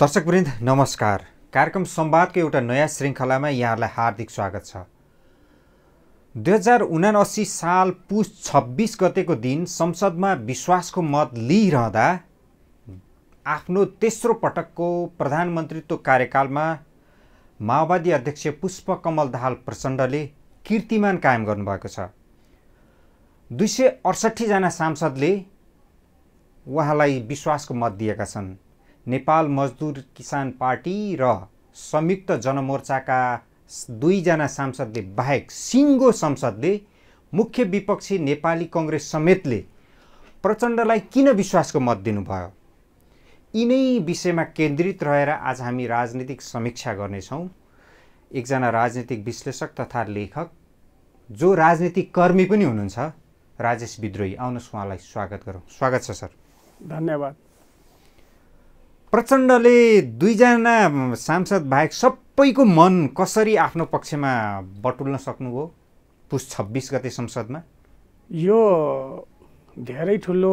दर्शकवृन्द नमस्कार कार्यक्रम संवादको एउटा नयाँ श्रृङ्खलामा यहाँहरूलाई हार्दिक स्वागत छ दुई हजार उनासी साल पुस छब्बिस गतेको दिन संसदमा विश्वासको मत लिइरहँदा आफ्नो तेस्रो पटकको प्रधानमन्त्रीत्व कार्यकालमा माओवादी अध्यक्ष पुष्पकमल दाहाल प्रचण्डले कीर्तिमान कायम गर्नुभएको छ दुई सय अडसट्ठीजना सांसदले उहाँलाई विश्वासको मत दिएका छन् नेपाल मजदुर किसान पार्टी र संयुक्त जनमोर्चाका दुईजना सांसदले बाहेक सिङ्गो संसदले मुख्य विपक्षी नेपाली कङ्ग्रेस समेतले प्रचण्डलाई किन विश्वासको मत दिनुभयो यिनै विषयमा केन्द्रित रहेर आज हामी राजनीतिक समीक्षा गर्नेछौँ एकजना राजनीतिक विश्लेषक तथा लेखक जो राजनीतिक कर्मी पनि हुनुहुन्छ राजेश विद्रोही आउनुहोस् उहाँलाई स्वागत गरौँ स्वागत छ सर धन्यवाद प्रचण्डले दुईजना सांसद बाहेक सबैको मन कसरी आफ्नो पक्षमा बटुल्न सक्नुभयो पुस छब्बिस गते संसदमा यो धेरै ठुलो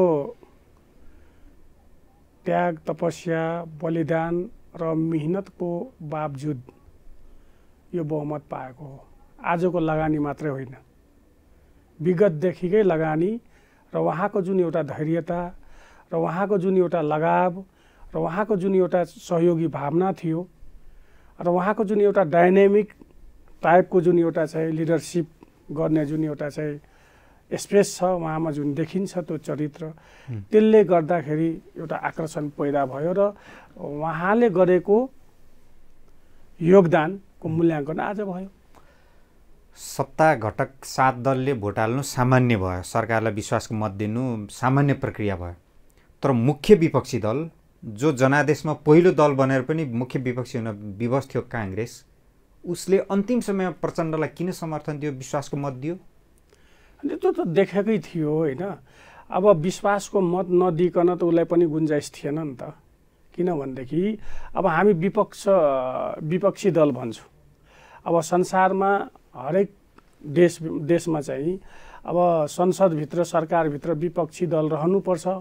त्याग तपस्या बलिदान र मिहिनेतको बावजुद यो बहुमत पाएको हो आजको लगानी मात्रै होइन विगतदेखिकै लगानी र उहाँको जुन एउटा धैर्यता र उहाँको जुन एउटा लगाव र उहाँको जुन एउटा सहयोगी भावना थियो र उहाँको जुन एउटा डाइनेमिक टाइपको जुन एउटा चाहिँ लिडरसिप गर्ने जुन एउटा चाहिँ स्पेस छ उहाँमा जुन देखिन्छ त्यो चरित्र त्यसले गर्दाखेरि एउटा आकर्षण पैदा भयो र उहाँले गरेको योगदानको मूल्याङ्कन आज भयो सत्ता घटक सात दलले भोट हाल्नु सामान्य भयो सरकारलाई विश्वासको मत दिनु सामान्य प्रक्रिया भयो तर मुख्य विपक्षी दल जो जनादेशमा पहिलो दल बनेर पनि मुख्य विपक्षी हुन विवश थियो काङ्ग्रेस उसले अन्तिम समयमा प्रचण्डलाई किन समर्थन दियो विश्वासको मत दियो त्यो त देखेकै थियो होइन अब विश्वासको मत नदिकन त उसलाई पनि गुन्जाइस थिएन नि त किनभनेदेखि अब हामी विपक्ष विपक्षी दल भन्छौँ अब संसारमा हरेक देश देशमा चाहिँ अब संसदभित्र सरकारभित्र विपक्षी दल रहनुपर्छ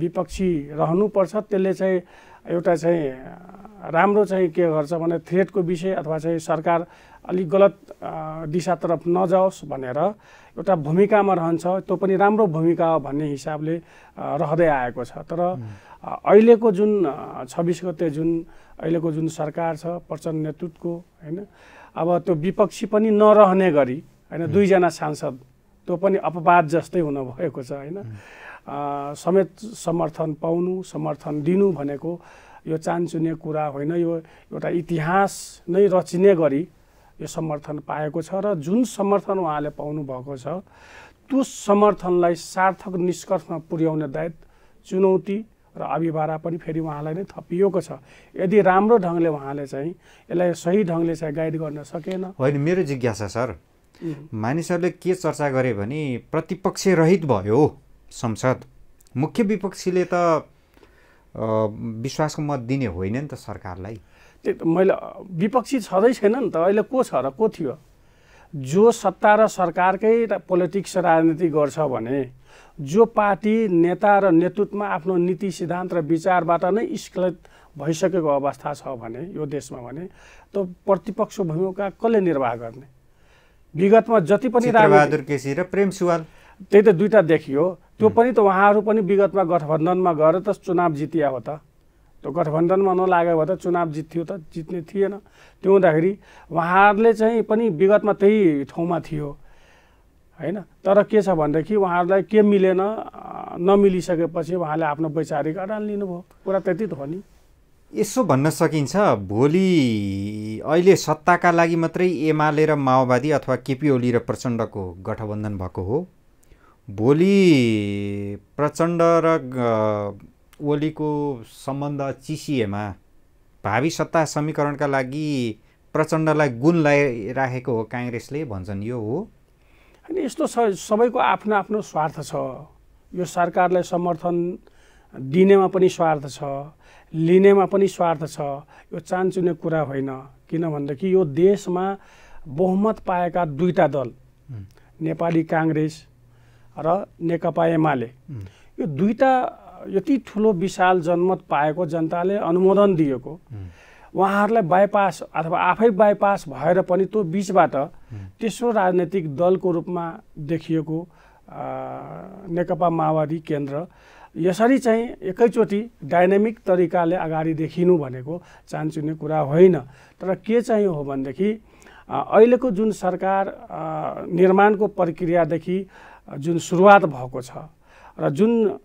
विपक्षी रहनुपर्छ त्यसले चाहिँ एउटा चाहिँ राम्रो चाहिँ के गर्छ भने थ्रेटको विषय अथवा चाहिँ सरकार अलिक गलत दिशातर्फ नजाओस् भनेर एउटा भूमिकामा रहन्छ त्यो पनि राम्रो भूमिका हो भन्ने हिसाबले रहँदै आएको छ तर अहिलेको जुन छब्बिस गते जुन अहिलेको जुन सरकार छ प्रचण्ड नेतृत्वको होइन अब त्यो विपक्षी पनि नरहने गरी होइन दुईजना सांसद त्यो पनि अपवाद जस्तै हुन हुनुभएको छ होइन समेत समर्थन पाउनु समर्थन दिनु भनेको यो चान्चुने कुरा होइन यो एउटा इतिहास नै रचिने गरी यो समर्थन पाएको छ र जुन समर्थन उहाँले पाउनुभएको छ त्यो समर्थनलाई सार्थक निष्कर्षमा पुर्याउने दायित्व चुनौती र अभिभारा पनि फेरि उहाँलाई नै थपिएको छ यदि राम्रो ढङ्गले उहाँले चाहिँ यसलाई सही ढङ्गले चाहिँ गाइड गर्न सकेन होइन मेरो जिज्ञासा सर मानिसहरूले के चर्चा गरे भने प्रतिपक्ष रहित भयो संसद मुख्य विपक्षीले त विश्वासको मत दिने होइन नि त सरकारलाई त्यही त मैले विपक्षी छँदै छैन नि त अहिले को छ र को थियो जो सत्ता र सरकारकै पोलिटिक्स राजनीति गर्छ भने जो पार्टी नेता र नेतृत्वमा आफ्नो नीति सिद्धान्त र विचारबाट नै स्खलित भइसकेको अवस्था छ भने यो देशमा भने त प्रतिपक्षको भूमिका कसले निर्वाह गर्ने विगतमा जति पनि राजबहादुर केसी र प्रेम सुवाल त्यही त दुईवटा देखियो त्यो पनि त उहाँहरू पनि विगतमा गठबन्धनमा गएर त चुनाव जितिया हो त त्यो गठबन्धनमा नलाग्यो भए त चुनाव जित्थ्यो त जित्ने थिएन त्यो हुँदाखेरि उहाँहरूले चाहिँ पनि विगतमा त्यही ठाउँमा थियो होइन तर के छ भनेदेखि उहाँहरूलाई के मिलेन नमिलिसकेपछि उहाँले आफ्नो वैचारिक अडान लिनुभयो कुरा त्यति त हो नि यसो भन्न सकिन्छ भोलि अहिले सत्ताका लागि मात्रै एमाले र माओवादी अथवा केपी ओली र प्रचण्डको गठबन्धन भएको हो भोलि प्रचण्ड र ओलीको सम्बन्ध चिसिएमा भावी सत्ता समीकरणका लागि प्रचण्डलाई गुण लगाइराखेको हो काङ्ग्रेसले भन्छन् यो हो अनि यस्तो छ सबैको आफ्नो आफ्नो स्वार्थ छ यो सरकारलाई समर्थन दिनेमा पनि स्वार्थ छ लिनेमा पनि स्वार्थ छ यो चान्चुने कुरा होइन किनभनेदेखि यो देशमा बहुमत पाएका दुईवटा दल नेपाली काङ्ग्रेस र नेकपा एमाले यो दुईवटा यति ठुलो विशाल जनमत पाएको जनताले अनुमोदन दिएको उहाँहरूलाई बाइपास अथवा आफै बाइपास भएर पनि त्यो बिचबाट तेस्रो राजनैतिक दलको रूपमा देखिएको नेकपा माओवादी केन्द्र यसरी चाहिँ एकैचोटि डाइनामिक तरिकाले अगाडि देखिनु भनेको चान्चुने कुरा होइन तर के चाहिँ हो भनेदेखि अहिलेको जुन सरकार निर्माणको प्रक्रियादेखि जुन सुरुवात भएको छ र जुन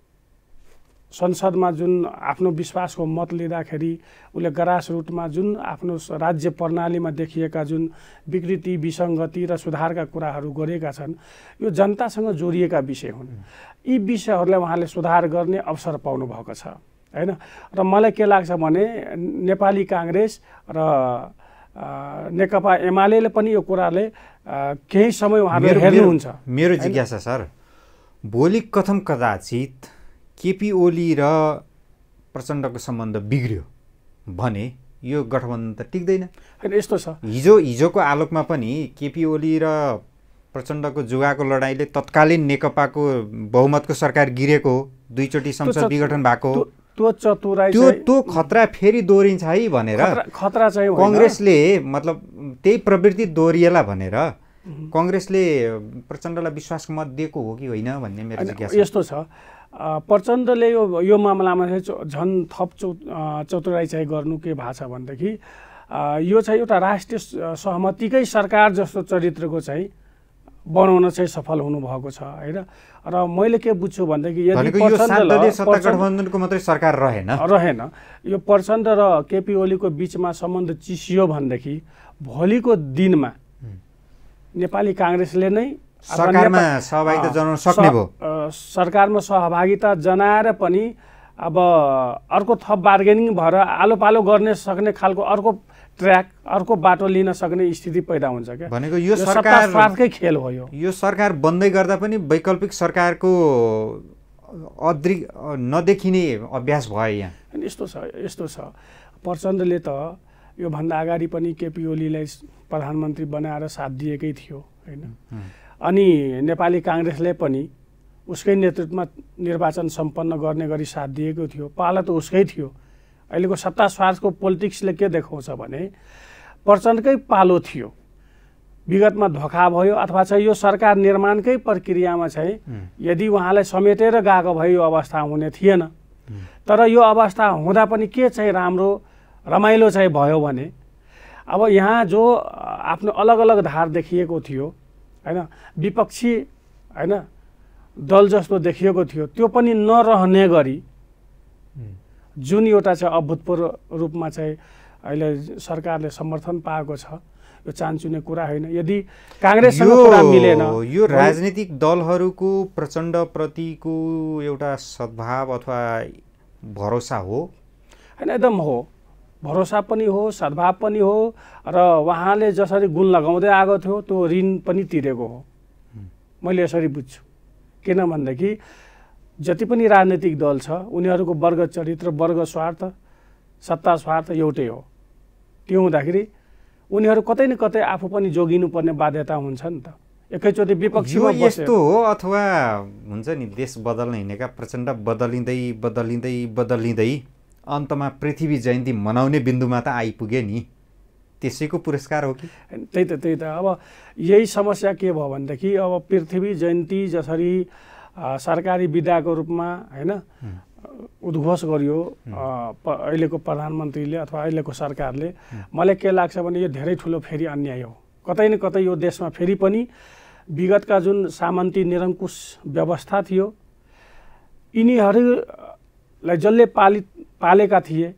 संसदमा जुन आफ्नो विश्वासको मत लिँदाखेरि उसले ग्रास रुटमा जुन आफ्नो राज्य प्रणालीमा देखिएका जुन विकृति विसङ्गति र सुधारका कुराहरू गरेका छन् यो जनतासँग जोडिएका विषय हुन् यी विषयहरूलाई उहाँले सुधार गर्ने अवसर पाउनुभएको छ होइन र मलाई के लाग्छ भने नेपाली काङ्ग्रेस र नेकपा एमाले पनि यो कुराले केही समय उहाँहरू हेर्नुहुन्छ मेरो जिज्ञासा सर भोलि कथम कदाचित केपी ओली र प्रचण्डको सम्बन्ध बिग्रियो भने यो गठबन्धन त टिक्दैन होइन यस्तो छ हिजो हिजोको आलोकमा पनि केपी ओली र प्रचण्डको जुगाको लडाइँले तत्कालीन नेकपाको बहुमतको सरकार गिरेको हो दुईचोटि संसद विघटन भएको हो त्यो चतुराई त्यो त्यो खतरा फेरि दोहोरिन्छ है भनेर खतरा चाहिँ कङ्ग्रेसले मतलब त्यही प्रवृत्ति दोहोरिएला भनेर कङ्ग्रेसले प्रचण्डलाई विश्वास मत दिएको हो कि होइन भन्ने मेरो जिज्ञासा यस्तो छ प्रचण्डले यो यो मामलामा चाहिँ झन् थप चौ चतुराई चाहिँ गर्नु के भएको छ भनेदेखि यो चाहिँ एउटा राष्ट्रिय सहमतिकै सरकार जस्तो चरित्रको चाहिँ बनाउन चाहिँ सफल हुनुभएको छ होइन र मैले के बुझ्छु भनेदेखि यदि गठबन्धनको मात्रै सरकार रहेन रहेन यो प्रचण्ड र केपी ओलीको बिचमा सम्बन्ध चिसियो भनेदेखि भोलिको दिनमा नेपाली काङ्ग्रेसले नै सरकारमा सहभागिता जनाउन सक्ने भयो सरकारमा सहभागिता जनाएर पनि अब अर्को थप बार्गेनिङ भएर आलो पालो गर्ने सक्ने खालको अर्को ट्र्याक अर्को बाटो लिन सक्ने स्थिति पैदा हुन्छ क्या भनेको यो, सरकार स्वार्थकै खेल हो यो यो सरकार बन्दै गर्दा पनि वैकल्पिक सरकारको अद्रि नदेखिने अभ्यास भयो यहाँ यस्तो छ यस्तो छ प्रचण्डले त योभन्दा अगाडि पनि केपी ओलीलाई प्रधानमन्त्री बनाएर साथ दिएकै थियो होइन अनि नेपाली काङ्ग्रेसले पनि उसकै नेतृत्वमा निर्वाचन सम्पन्न गर्ने गरी साथ दिएको थियो पाला त उसकै थियो अहिलेको सत्ता स्वार्थको पोलिटिक्सले के देखाउँछ भने प्रचण्डकै पालो थियो विगतमा धोका भयो अथवा चाहिँ यो सरकार निर्माणकै प्रक्रियामा चाहिँ यदि उहाँलाई समेटेर गएको भए यो अवस्था हुने थिएन तर यो अवस्था हुँदा पनि के चाहिँ राम्रो रमाइलो चाहिँ भयो भने अब यहाँ जो आफ्नो अलग अलग धार देखिएको थियो होइन विपक्षी होइन दल जस्तो देखिएको थियो त्यो पनि नरहने गरी जुन एउटा चाहिँ अभूतपूर्व रूपमा चाहिँ अहिले सरकारले समर्थन पाएको छ यो चान्चुने कुरा होइन यदि काङ्ग्रेससँग कुरा मिलेन यो राजनीतिक दलहरूको प्रचण्डप्रतिको एउटा सद्भाव अथवा भरोसा हो होइन एकदम हो भरोसा पनि हो सद्भाव पनि हो र उहाँले जसरी गुण लगाउँदै आएको थियो त्यो ऋण पनि तिरेको हो मैले यसरी बुझ्छु किन भनेदेखि जति पनि राजनैतिक दल छ उनीहरूको वर्ग चरित्र वर्ग स्वार्थ सत्ता स्वार्थ एउटै हो त्यो हुँदाखेरि उनीहरू कतै न कतै आफू पनि जोगिनुपर्ने बाध्यता हुन्छ नि त एकैचोटि हो यस्तो हो अथवा हुन्छ नि देश बदल्न हिँडेका प्रचण्ड बदलिँदै बदलिँदै बदलिँदै अन्तमा पृथ्वी जयन्ती मनाउने बिन्दुमा त आइपुगे नि त्यसैको पुरस्कार हो कि त्यही त त्यही त अब यही समस्या के भयो भनेदेखि अब पृथ्वी जयन्ती जसरी सरकारी विधाको रूपमा होइन उद्घोष गरियो अहिलेको प्रधानमन्त्रीले अथवा अहिलेको सरकारले मलाई के लाग्छ भने यो धेरै ठुलो फेरि अन्याय हो कतै न कतै यो देशमा फेरि पनि विगतका जुन सामन्ती निरङ्कुश व्यवस्था थियो यिनीहरूलाई जसले पालित पालेका थिए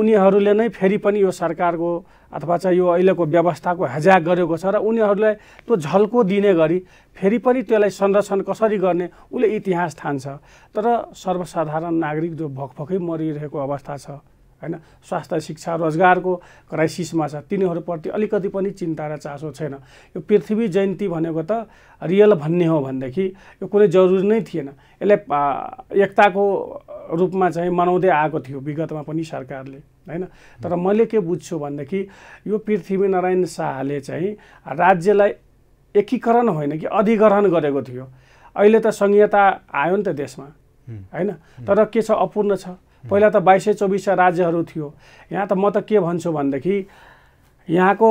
उनीहरूले नै फेरि पनि यो सरकारको अथवा चाहिँ यो अहिलेको व्यवस्थाको हेजा गरेको छ र उनीहरूलाई त्यो झल्को दिने गरी फेरि पनि त्यसलाई संरक्षण कसरी गर्ने उसले इतिहास ठान्छ तर सर्वसाधारण नागरिक जो भकभकै मरिरहेको अवस्था छ होइन स्वास्थ्य शिक्षा रोजगारको क्राइसिसमा छ तिनीहरूप्रति अलिकति पनि चिन्ता र चासो छैन यो पृथ्वी जयन्ती भनेको त रियल भन्ने हो भनेदेखि यो कुनै जरुरी नै थिएन यसले एकताको रूपमा चाहिँ मनाउँदै आएको थियो विगतमा पनि सरकारले होइन तर मैले के बुझ्छु भनेदेखि यो पृथ्वीनारायण शाहले चाहिँ राज्यलाई एकीकरण होइन कि अधिग्रहण गरेको थियो अहिले त सङ्घीयता आयो नि त देशमा होइन तर के छ अपूर्ण छ पहिला त बाइस सय चौबिसवटा राज्यहरू थियो यहाँ त म त के भन्छु भनेदेखि यहाँको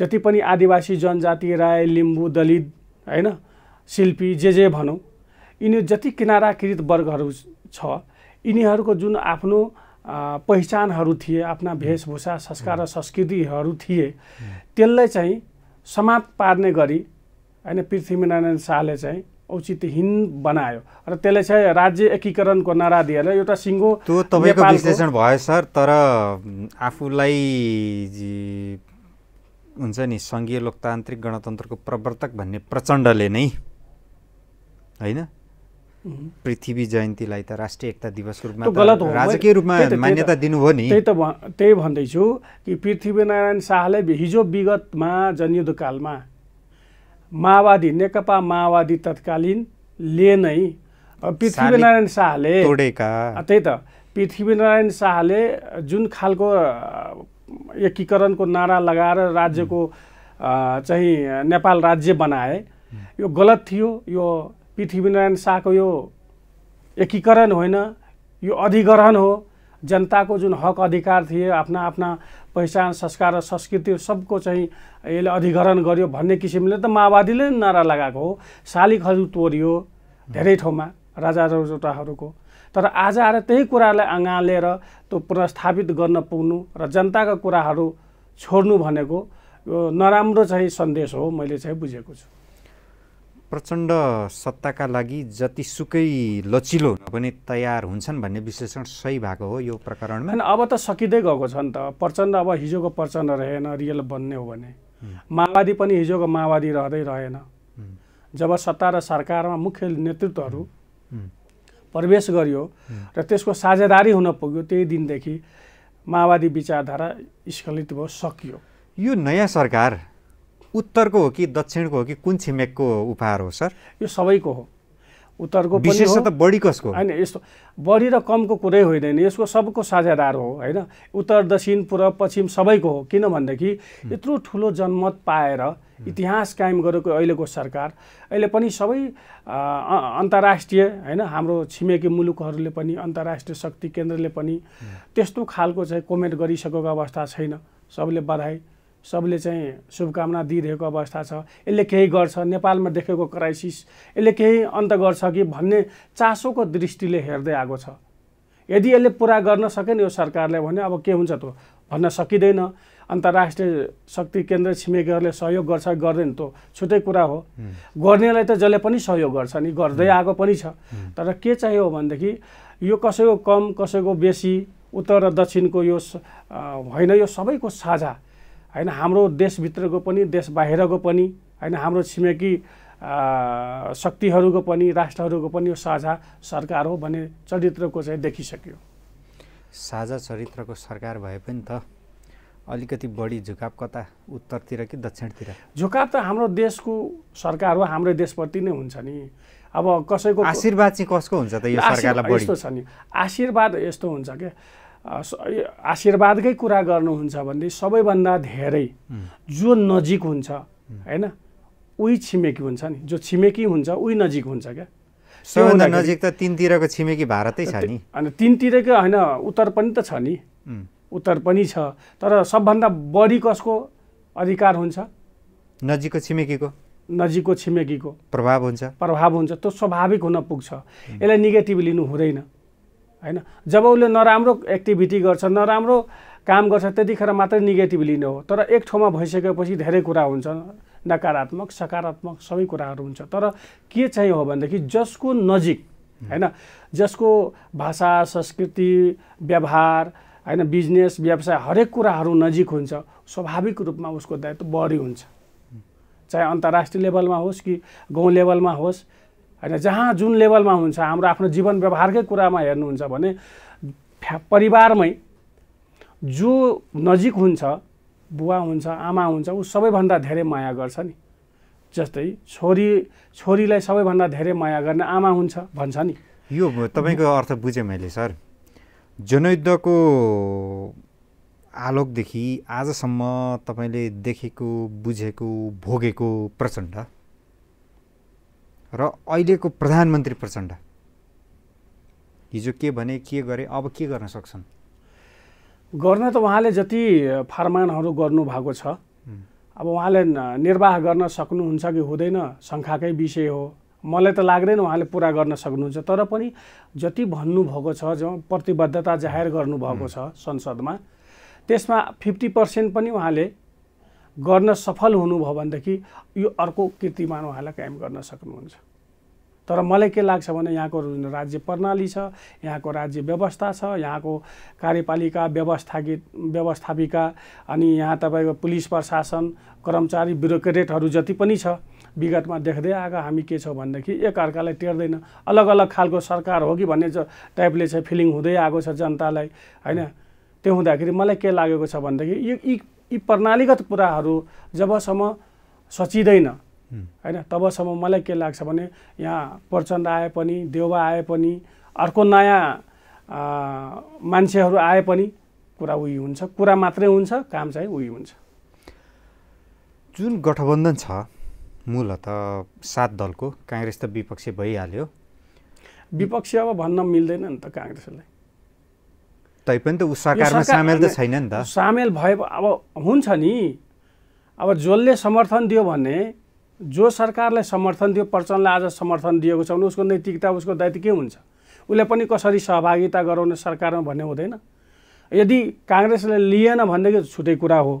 जति पनि आदिवासी जनजाति राई लिम्बू दलित होइन शिल्पी जे जे भनौँ यिनीहरू जति किनाराकृत वर्गहरू छ यिनीहरूको जुन आफ्नो पहिचानहरू थिए आफ्ना भेषभूषा संस्कार र संस्कृतिहरू थिए त्यसलाई चाहिँ समाप्त पार्ने गरी होइन पृथ्वीनारायण शाहले चाहिँ औचित्यहीन बनायो र त्यसले चाहिँ राज्य एकीकरणको नारा दिएर एउटा सिङ्गो त्यो तपाईँको विश्लेषण भयो सर तर आफूलाई हुन्छ नि सङ्घीय लोकतान्त्रिक गणतन्त्रको प्रवर्तक भन्ने प्रचण्डले नै होइन पृथ्वी जयन्तीलाई त राष्ट्रिय एकता दिवसको रूपमा गलत हो राजकीय रूपमा मान्यता दिनुभयो नि त्यही त त्यही भन्दैछु कि पृथ्वीनारायण शाहले हिजो विगतमा जनयुद्धकालमा माओवादी नेकपा माओवादी ले नै पृथ्वीनारायण शाहले त्यही त पृथ्वीनारायण शाहले जुन खालको एकीकरणको नारा लगाएर राज्यको चाहिँ नेपाल राज्य बनाए यो गलत थियो यो पृथ्वीनारायण शाहको यो एकीकरण होइन यो अधिग्रहण हो जनताको जुन हक अधिकार थिए आफ्ना आफ्ना पहिचान संस्कार र संस्कृति सबको चाहिँ यसले अधिग्रहण गर्यो भन्ने किसिमले त माओवादीले नारा लगाएको हो शालिखहरू तोर्यो धेरै ठाउँमा राजा रजौटाहरूको तर आज आएर त्यही कुरालाई अँगालेर त्यो पुनस्थापित गर्न पुग्नु र जनताका कुराहरू छोड्नु भनेको नराम्रो चाहिँ सन्देश हो मैले चाहिँ बुझेको छु प्रचण्ड सत्ताका लागि जतिसुकै लचिलो हुन पनि तयार हुन्छन् भन्ने विश्लेषण सही भएको हो यो प्रकरणमा अब त सकिँदै गएको छ नि त प्रचण्ड अब हिजोको प्रचण्ड रहेन रियल बन्ने हो भने माओवादी पनि हिजोको माओवादी रहँदै रहेन जब सत्ता र सरकारमा मुख्य नेतृत्वहरू प्रवेश गरियो र त्यसको साझेदारी हुन पुग्यो त्यही दिनदेखि माओवादी विचारधारा स्खलित भयो सकियो यो नयाँ सरकार उत्तरको हो कि दक्षिणको हो कि कुन छिमेकको उपहार हो सर यो सबैको हो उत्तरको विशेष त बढी कसको होइन यस्तो बढी र कमको कुरै होइन यसको सबको साझेदार हो होइन उत्तर दक्षिण पूर्व पश्चिम सबैको हो किनभनेदेखि यत्रो ठुलो जनमत पाएर इतिहास कायम गरेको अहिलेको सरकार अहिले पनि सबै अन्तर्राष्ट्रिय होइन हाम्रो छिमेकी मुलुकहरूले पनि अन्तर्राष्ट्रिय शक्ति केन्द्रले पनि त्यस्तो खालको चाहिँ कमेन्ट गरिसकेको अवस्था छैन सबले बधाई सबले चाहिँ शुभकामना दिइरहेको अवस्था छ यसले केही गर्छ नेपालमा देखेको क्राइसिस यसले केही अन्त गर्छ कि भन्ने चासोको दृष्टिले हेर्दै आएको छ यदि यसले पुरा गर्न सकेन यो सरकारले भने अब के हुन्छ त भन्न सकिँदैन अन्तर्राष्ट्रिय शक्ति केन्द्र छिमेकीहरूले सहयोग गर्छ गर्दैन त्यो छुट्टै कुरा हो गर्नेलाई त जसले पनि सहयोग गर्छ नि गर्दै आएको पनि छ तर के चाहियो भनेदेखि यो कसैको कम कसैको बेसी उत्तर र दक्षिणको यो होइन यो सबैको साझा होइन हाम्रो देशभित्रको पनि देश बाहिरको पनि होइन हाम्रो छिमेकी शक्तिहरूको पनि राष्ट्रहरूको पनि यो साझा सरकार हो भन्ने चरित्रको चाहिँ देखिसक्यो साझा चरित्रको सरकार भए पनि त अलिकति बढी झुकाव कता उत्तरतिर कि दक्षिणतिर झुकाव त हाम्रो देशको सरकार हो हाम्रो देशप्रति नै हुन्छ नि अब कसैको आशीर्वाद चाहिँ कसको हुन्छ त यो सरकारलाई यस्तो छ नि आशीर्वाद यस्तो हुन्छ क्या आशीर्वादकै कुरा गर्नुहुन्छ भने सबैभन्दा धेरै जो नजिक हुन्छ होइन उही छिमेकी हुन्छ नि जो छिमेकी हुन्छ उही नजिक हुन्छ क्या सबैभन्दा नजिक त तिनतिरको छिमेकी भारतै छ नि अनि तिनतिरकै होइन उत्तर पनि त छ नि उत्तर पनि छ तर सबभन्दा बढी कसको अधिकार हुन्छ नजिकको छिमेकीको नजिकको छिमेकीको प्रभाव हुन्छ प्रभाव हुन्छ त्यो स्वाभाविक हुन पुग्छ यसलाई निगेटिभ लिनु हुँदैन होइन जब उसले नराम्रो एक्टिभिटी गर्छ नराम्रो काम गर्छ त्यतिखेर मात्रै नेगेटिभ लिने हो तर एक ठाउँमा भइसकेपछि धेरै कुरा हुन्छ नकारात्मक सकारात्मक सबै कुराहरू हुन्छ तर के चाहिँ हो भनेदेखि जसको नजिक होइन जसको भाषा संस्कृति व्यवहार होइन बिजनेस व्यवसाय हरेक कुराहरू नजिक हुन्छ स्वाभाविक रूपमा उसको दायित्व बढी हुन्छ चाहे अन्तर्राष्ट्रिय लेभलमा होस् कि गाउँ लेभलमा होस् होइन जहाँ जुन लेभलमा हुन्छ हाम्रो आफ्नो जीवन व्यवहारकै कुरामा हेर्नुहुन्छ भने परिवारमै जो नजिक हुन्छ बुवा हुन्छ आमा हुन्छ ऊ सबैभन्दा धेरै माया गर्छ नि जस्तै छोरी छोरीलाई सबैभन्दा धेरै माया गर्ने आमा हुन्छ भन्छ नि यो तपाईँको अर्थ बुझेँ मैले सर जनयुद्धको आलोकदेखि आजसम्म तपाईँले देखेको बुझेको भोगेको प्रचण्ड र अहिलेको प्रधानमन्त्री प्रचण्ड हिजो के भने के गरे अब के गर्न सक्छन् गर्न त उहाँले जति फरमानहरू गर्नुभएको छ अब उहाँले निर्वाह गर्न सक्नुहुन्छ कि हुँदैन शङ्खाकै विषय हो मलाई त लाग्दैन उहाँले पुरा गर्न सक्नुहुन्छ तर पनि जति भन्नुभएको छ जो प्रतिबद्धता जाहेर गर्नुभएको छ संसदमा त्यसमा फिफ्टी पर्सेन्ट पनि उहाँले गर्न सफल हुनुभयो भनेदेखि यो अर्को कीर्तिमान उहाँलाई कायम गर्न सक्नुहुन्छ तर मलाई के लाग्छ भने यहाँको राज्य प्रणाली छ यहाँको राज्य व्यवस्था छ यहाँको कार्यपालिका व्यवस्थापित व्यवस्थापिका अनि यहाँ तपाईँको पुलिस प्रशासन कर्मचारी ब्युरोक्रेटहरू जति पनि छ विगतमा देख्दै आएको हामी के छौँ भनेदेखि एकअर्कालाई टेर्दैन अलग अलग खालको सरकार हो कि भन्ने टाइपले चाहिँ फिलिङ हुँदै आएको छ जनतालाई होइन त्यो हुँदाखेरि मलाई के लागेको छ भनेदेखि यो यी यी प्रणालीगत कुराहरू जबसम्म सचिँदैन होइन तबसम्म मलाई के लाग्छ भने यहाँ प्रचण्ड आए पनि देउवा आए पनि अर्को नयाँ मान्छेहरू आए पनि कुरा उयो हुन्छ कुरा मात्रै हुन्छ काम चाहिँ उयो हुन्छ जुन गठबन्धन छ मूलत सात दलको काङ्ग्रेस त विपक्षी भइहाल्यो विपक्षी अब भन्न मिल्दैन नि त काङ्ग्रेसलाई तैपनि त ऊ सरकारमा सामेल त छैन नि त सामेल भए अब हुन्छ नि अब जसले समर्थन दियो भने जो सरकारलाई समर्थन दियो प्रचण्डलाई आज समर्थन दिएको छ भने उसको नैतिकता उसको दायित्व के हुन्छ उसले पनि कसरी सहभागिता गराउने सरकारमा भन्ने हुँदैन यदि काङ्ग्रेसले लिएन भनेदेखि छुट्टै कुरा हो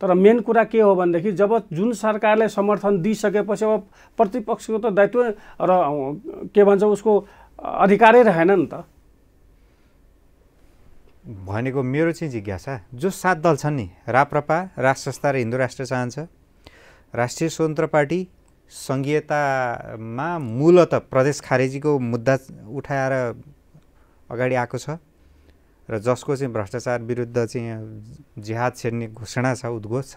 तर मेन कुरा के हो भनेदेखि जब जुन सरकारले समर्थन दिइसकेपछि अब प्रतिपक्षको त दायित्व र के भन्छ उसको अधिकारै रहेन नि त भनेको मेरो चाहिँ जिज्ञासा जो सात दल छन् नि राप्रपा राष्ट्र संस्था र हिन्दू राष्ट्र चाहन्छ राष्ट्रिय स्वतन्त्र पार्टी सङ्घीयतामा मूलत प्रदेश खारेजीको मुद्दा उठाएर अगाडि आएको छ र जसको चाहिँ भ्रष्टाचार विरुद्ध चाहिँ जिहाद छेड्ने घोषणा छ उद्घोष छ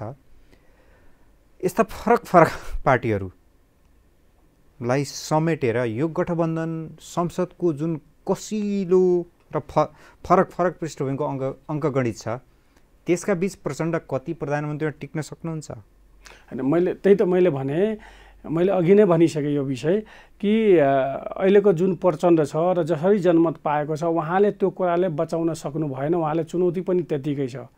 यस्ता फरक फरक पार्टीहरूलाई समेटेर यो गठबन्धन संसदको जुन कसिलो र फ फरक फरक पृष्ठभूमिको अङ्क अङ्कगणित छ त्यसका बिच प्रचण्ड कति प्रधानमन्त्रीमा टिक्न सक्नुहुन्छ होइन मैले त्यही त मैले भने मैले अघि नै भनिसकेँ यो विषय कि अहिलेको जुन प्रचण्ड छ र जसरी जनमत पाएको छ उहाँले त्यो कुराले बचाउन सक्नु भएन उहाँले चुनौती पनि त्यत्तिकै छ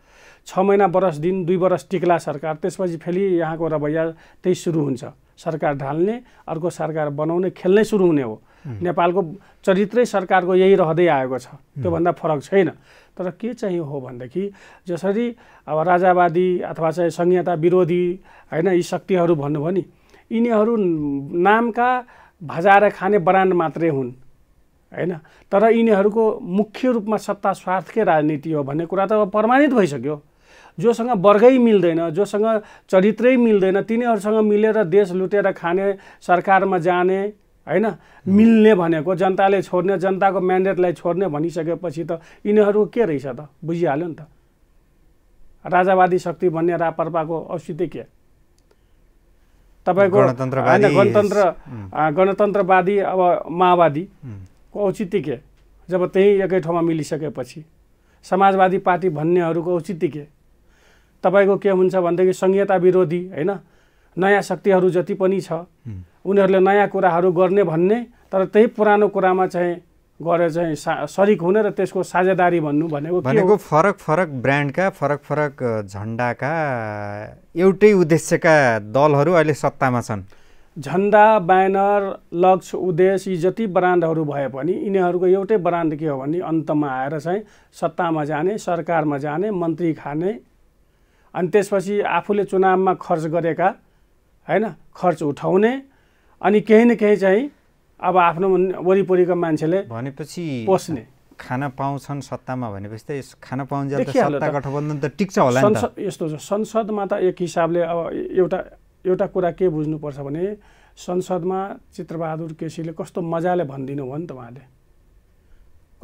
छ महिना बरस दिन दुई वर्ष टिक्ला सरकार त्यसपछि फेरि यहाँको रवैया त्यही सुरु हुन्छ सरकार ढाल्ने अर्को सरकार बनाउने खेल्नै सुरु हुने हो नेपालको चरित्रै सरकारको यही रहँदै आएको छ त्योभन्दा फरक छैन तर के चाहिँ हो भनेदेखि जसरी अब राजावादी अथवा चाहिँ संहिता विरोधी होइन यी शक्तिहरू भन्नुभयो नि यिनीहरू नामका भजाएर खाने ब्रान्ड मात्रै हुन् होइन तर यिनीहरूको मुख्य रूपमा सत्ता स्वार्थकै राजनीति हो भन्ने कुरा त अब प्रमाणित भइसक्यो जोसँग वर्गै मिल्दैन जोसँग चरित्रै मिल्दैन तिनीहरूसँग मिलेर देश लुटेर खाने सरकारमा जाने होइन मिल्ने भनेको जनताले छोड्ने जनताको म्यान्डेटलाई छोड्ने भनिसकेपछि त यिनीहरू के रहेछ त बुझिहाल्यो नि त राजावादी शक्ति भन्ने रापरपाको औचित्य के तपाईँको होइन गणतन्त्र गणतन्त्रवादी अब माओवादीको औचित्य के जब त्यही एकै ठाउँमा मिलिसकेपछि समाजवादी पार्टी भन्नेहरूको औचित्य के तपाईँको के हुन्छ भनेदेखि संहिता विरोधी होइन नयाँ शक्तिहरू जति पनि छ उनीहरूले नयाँ कुराहरू गर्ने भन्ने तर त्यही पुरानो कुरामा चाहिँ गएर चाहिँ सा सरिक हुने र त्यसको साझेदारी भन्नु भनेको भनेको फरक फरक ब्रान्डका फरक फरक झन्डाका एउटै उद्देश्यका दलहरू अहिले सत्तामा छन् झन्डा ब्यानर लक्ष्य उद्देश्य यी जति ब्रान्डहरू भए पनि यिनीहरूको एउटै ब्रान्ड के हो भने अन्तमा आएर चाहिँ सत्तामा जाने सरकारमा जाने मन्त्री खाने अनि त्यसपछि आफूले चुनावमा खर्च गरेका होइन खर्च उठाउने अनि केही न केही चाहिँ अब आफ्नो वरिपरिका मान्छेले भनेपछि पस्ने खाना पाउँछन् सत्तामा भनेपछि त खाना पाउँछ सत्ता गठबन्धन त टिक्छ होला संसद यस्तो छ संसदमा त एक हिसाबले अब एउटा एउटा कुरा के बुझ्नुपर्छ भने संसदमा चित्रबहादुर केसीले कस्तो मजाले भनिदिनु भयो नि त उहाँले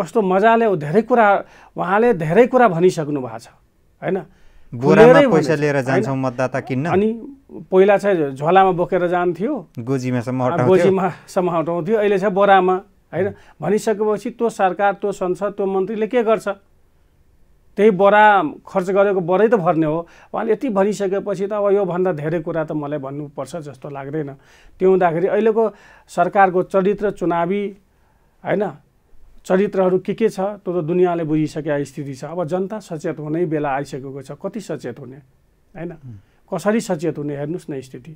कस्तो मजाले धेरै कुरा उहाँले धेरै कुरा भनिसक्नु भएको छ होइन बोरामा पैसा लिएर जान्छौँ मतदाता किन्न अनि पहिला चाहिँ झोलामा बोकेर जान्थ्यो गोजीमा गोजीमासम्म हटाउँथ्यो अहिले चाहिँ बोरामा होइन भनिसकेपछि त्यो सरकार त्यो संसद त्यो मन्त्रीले के गर्छ त्यही बोरा खर्च गरेको बोरै त भर्ने हो उहाँले यति भनिसकेपछि त अब योभन्दा धेरै कुरा त मलाई भन्नुपर्छ जस्तो लाग्दैन त्यो हुँदाखेरि अहिलेको सरकारको चरित्र चुनावी होइन चरित्रहरू के के छ त्यो त दुनियाँले बुझिसकेका स्थिति छ अब जनता सचेत हुने बेला आइसकेको छ कति सचेत हुने होइन कसरी सचेत हुने हेर्नुहोस् न स्थिति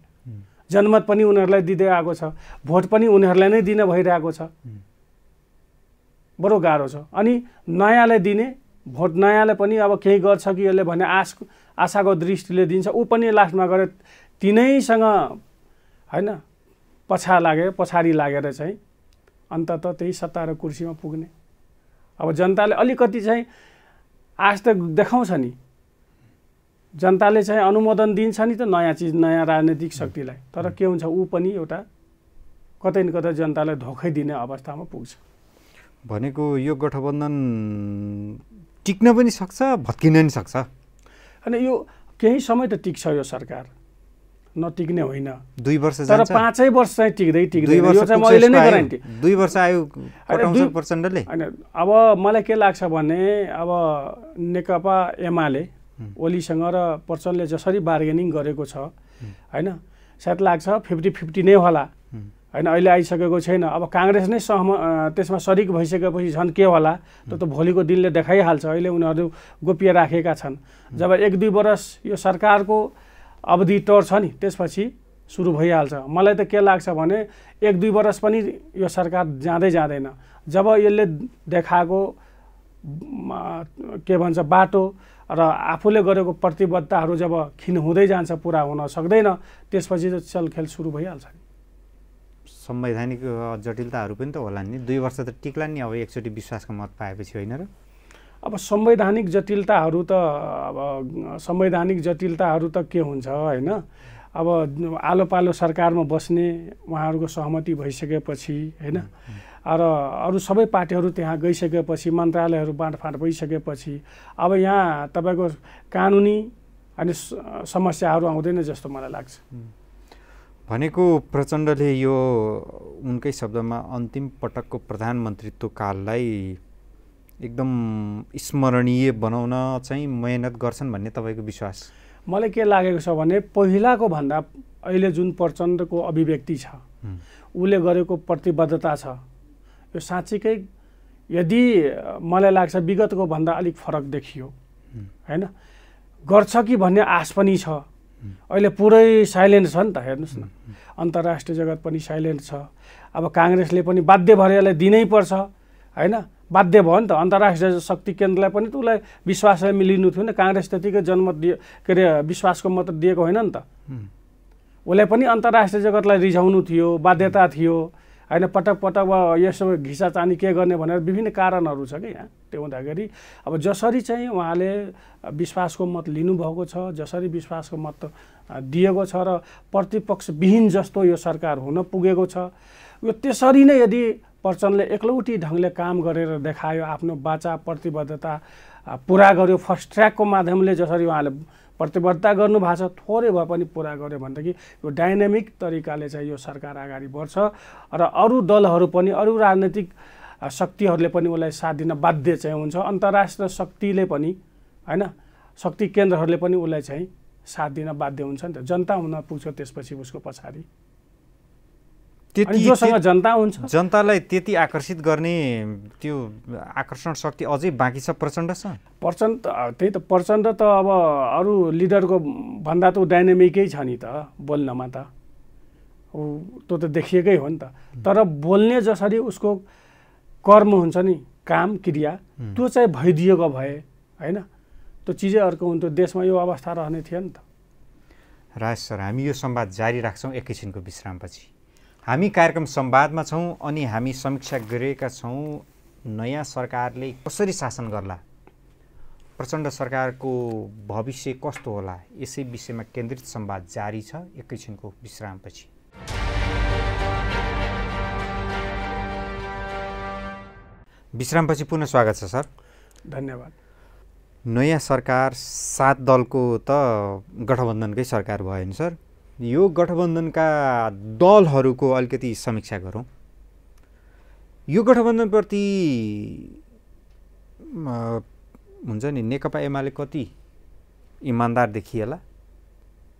जनमत पनि उनीहरूलाई दिँदै आएको छ भोट पनि उनीहरूलाई नै दिन भइरहेको छ बडो गाह्रो छ अनि नयाँलाई दिने भोट नयाँलाई पनि अब केही गर्छ कि यसले भने आश आशाको दृष्टिले दिन्छ ऊ पनि लास्टमा गएर तिनैसँग होइन पछा लागे पछाडि लागेर चाहिँ अन्तत त्यही सत्ता र कुर्सीमा पुग्ने अब जनताले अलिकति चाहिँ त देखाउँछ नि जनताले चाहिँ अनुमोदन दिन्छ नि त नयाँ चिज नयाँ राजनैतिक शक्तिलाई तर के हुन्छ ऊ पनि एउटा कतै न कतै जनतालाई धोकै दिने अवस्थामा पुग्छ भनेको यो गठबन्धन टिक्न पनि सक्छ भत्किन पनि सक्छ अनि यो केही समय त टिक्छ यो सरकार नटिक्ने होइन दुई वर्ष तर पाँचै वर्ष चाहिँ टिक्दै टिक्दै यो चाहिँ मैले नै ग्यारेन्टी दुई वर्ष आयो प्रचण्डले होइन अब मलाई के लाग्छ भने अब नेकपा एमाले ओलीसँग र प्रचण्डले जसरी बार्गेनिङ गरेको छ होइन सायद लाग्छ फिफ्टी फिफ्टी नै होला होइन अहिले आइसकेको छैन अब काङ्ग्रेस नै सहम त्यसमा सरिक भइसकेपछि झन् के होला त्यो त भोलिको दिनले देखाइहाल्छ अहिले उनीहरू गोप्य राखेका छन् जब एक दुई वर्ष यो सरकारको टर छ नि त्यसपछि सुरु भइहाल्छ मलाई त के लाग्छ भने एक दुई वर्ष पनि यो सरकार जाँदै जाँदैन जब यसले देखाएको के भन्छ बाटो र आफूले गरेको प्रतिबद्धताहरू जब खिन हुँदै जान्छ पुरा हुन सक्दैन त्यसपछि त चलखेल सुरु भइहाल्छ नि संवैधानिक जटिलताहरू पनि त होला नि दुई वर्ष त टिक्ला नि अब एकचोटि विश्वासको मत पाएपछि होइन र अब संवैधानिक जटिलताहरू त अब संवैधानिक जटिलताहरू त के हुन्छ होइन अब आलो पालो सरकारमा बस्ने उहाँहरूको सहमति भइसकेपछि होइन र अरू सबै पार्टीहरू त्यहाँ गइसकेपछि मन्त्रालयहरू बाँडफाँड भइसकेपछि अब यहाँ तपाईँको कानुनी अनि समस्याहरू आउँदैन जस्तो मलाई लाग्छ भनेको प्रचण्डले यो उनकै शब्दमा अन्तिम पटकको प्रधानमन्त्रीत्व काललाई एकदम स्मरणीय बनाउन चाहिँ मेहनत गर्छन् भन्ने तपाईँको विश्वास मलाई के लागेको छ भने पहिलाको भन्दा अहिले जुन प्रचण्डको अभिव्यक्ति छ उसले गरेको प्रतिबद्धता छ यो साँच्चीकै यदि मलाई लाग्छ विगतको भन्दा अलिक फरक देखियो होइन गर्छ कि भन्ने आश पनि छ अहिले पुरै साइलेन्ट छ नि त हेर्नुहोस् न अन्तर्राष्ट्रिय जगत पनि साइलेन्ट छ अब काङ्ग्रेसले पनि बाध्य भएर यसलाई दिनैपर्छ होइन बाध्य भयो नि त अन्तर्राष्ट्रिय शक्ति केन्द्रलाई पनि त उसलाई विश्वासलाई मिलिनु थियो नि काङ्ग्रेस त्यतिकै जनमत दिए के अरे विश्वासको मत दिएको होइन नि त उसलाई पनि अन्तर्राष्ट्रिय जगतलाई रिझाउनु थियो बाध्यता थियो होइन पटक पटक वा यसो चानी के गर्ने भनेर विभिन्न कारणहरू छ कि यहाँ त्यो हुँदाखेरि अब जसरी चाहिँ उहाँले विश्वासको मत लिनुभएको छ जसरी विश्वासको मत दिएको छ र प्रतिपक्षविहीन जस्तो यो सरकार हुन पुगेको छ यो त्यसरी नै यदि प्रचण्डले एकलौटी ढङ्गले काम गरेर देखायो आफ्नो बाचा प्रतिबद्धता पुरा गर्यो फर्स्ट ट्र्याकको माध्यमले जसरी उहाँले प्रतिबद्धता गर्नुभएको छ थोरै भए पनि पुरा गर्यो भनेदेखि यो डाइनामिक तरिकाले चाहिँ यो सरकार अगाडि बढ्छ र अरू दलहरू पनि अरू राजनैतिक शक्तिहरूले पनि उसलाई साथ दिन बाध्य चाहिँ हुन्छ अन्तर्राष्ट्रिय शक्तिले पनि होइन शक्ति केन्द्रहरूले पनि उसलाई चाहिँ साथ दिन बाध्य हुन्छ नि त जनता हुन पुग्छ त्यसपछि उसको पछाडि त्यति जोसँग जनता हुन्छ जनतालाई त्यति आकर्षित गर्ने त्यो आकर्षण शक्ति अझै बाँकी छ प्रचण्ड छ प्रचण्ड त्यही त प्रचण्ड त अब अरू लिडरको भन्दा त डाइनामिकै छ नि त बोल्नमा त ऊ त्यो त देखिएकै हो नि त तर बोल्ने जसरी उसको कर्म हुन्छ नि काम क्रिया त्यो चाहिँ भइदिएको भए होइन त्यो चिजै अर्को हुन्थ्यो देशमा यो अवस्था रहने थियो नि त राज सर हामी यो संवाद जारी राख्छौँ एकैछिनको विश्रामपछि हामी कार्यक्रम संवादमा छौँ अनि हामी समीक्षा गरिरहेका छौँ नयाँ सरकारले कसरी शासन गर्ला प्रचण्ड सरकारको भविष्य कस्तो होला यसै विषयमा केन्द्रित संवाद जारी छ एकैछिनको विश्रामपछि विश्रामपछि पुनः स्वागत छ सर धन्यवाद नयाँ सरकार सात दलको त गठबन्धनकै सरकार भयो नि सर यो गठबन्धनका दलहरूको अलिकति समीक्षा गरौँ यो गठबन्धनप्रति हुन्छ नि नेकपा एमाले कति इमान्दार देखिएला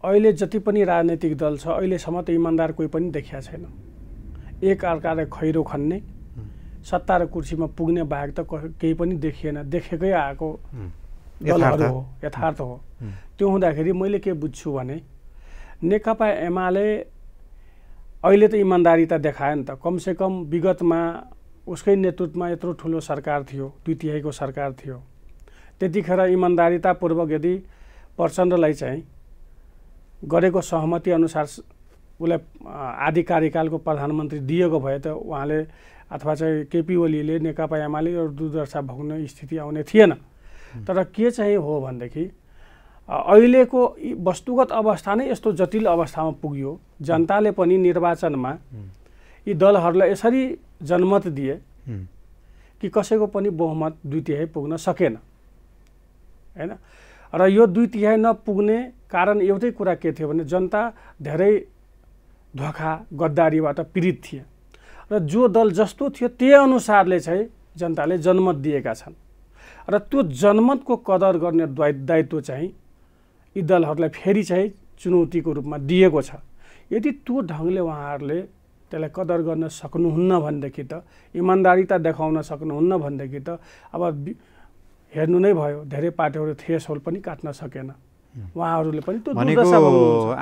अहिले जति पनि राजनैतिक दल छ अहिलेसम्म त इमान्दार कोही पनि देखिया छैन एक अर्काले खैरो खन्ने सत्ता र कुर्सीमा पुग्ने बाहेक त केही पनि देखिएन देखेकै आएको हो यथार्थ हो त्यो हुँदाखेरि मैले के बुझ्छु भने नेकपा एमाले अहिले त इमान्दारी त देखायो नि त कमसेकम विगतमा उसकै नेतृत्वमा यत्रो ठुलो सरकार थियो द्वितीयको सरकार थियो त्यतिखेर इमान्दारितापूर्वक यदि प्रचण्डलाई चाहिँ गरेको सहमतिअनुसार उसलाई आदि कार्यकालको प्रधानमन्त्री दिएको भए त उहाँले अथवा चाहिँ केपी ओलीले नेकपा एमाले दुर्दशा भोग्ने स्थिति आउने थिएन तर के चाहिँ हो भनेदेखि अहिलेको वस्तुगत अवस्था नै यस्तो जटिल अवस्थामा पुग्यो जनताले पनि निर्वाचनमा यी दलहरूलाई यसरी जनमत दिए कि कसैको पनि बहुमत दुई तिहाई पुग्न सकेन होइन र यो दुई तिहाई नपुग्ने कारण एउटै कुरा के थियो भने जनता धेरै धोका गद्दारीबाट पीडित थिए र जो दल जस्तो थियो त्यही अनुसारले चाहिँ जनताले जनमत दिएका छन् र त्यो जनमतको कदर गर्ने दायित्व चाहिँ यी दलहरूलाई फेरि चाहिँ चुनौतीको रूपमा दिएको छ यदि त्यो ढङ्गले उहाँहरूले त्यसलाई कदर गर्न सक्नुहुन्न भनेदेखि त इमान्दारिता देखाउन सक्नुहुन्न भनेदेखि त अब हेर्नु नै भयो धेरै पार्टीहरू थ्रेस होल पनि काट्न सकेन उहाँहरूले पनि त्यो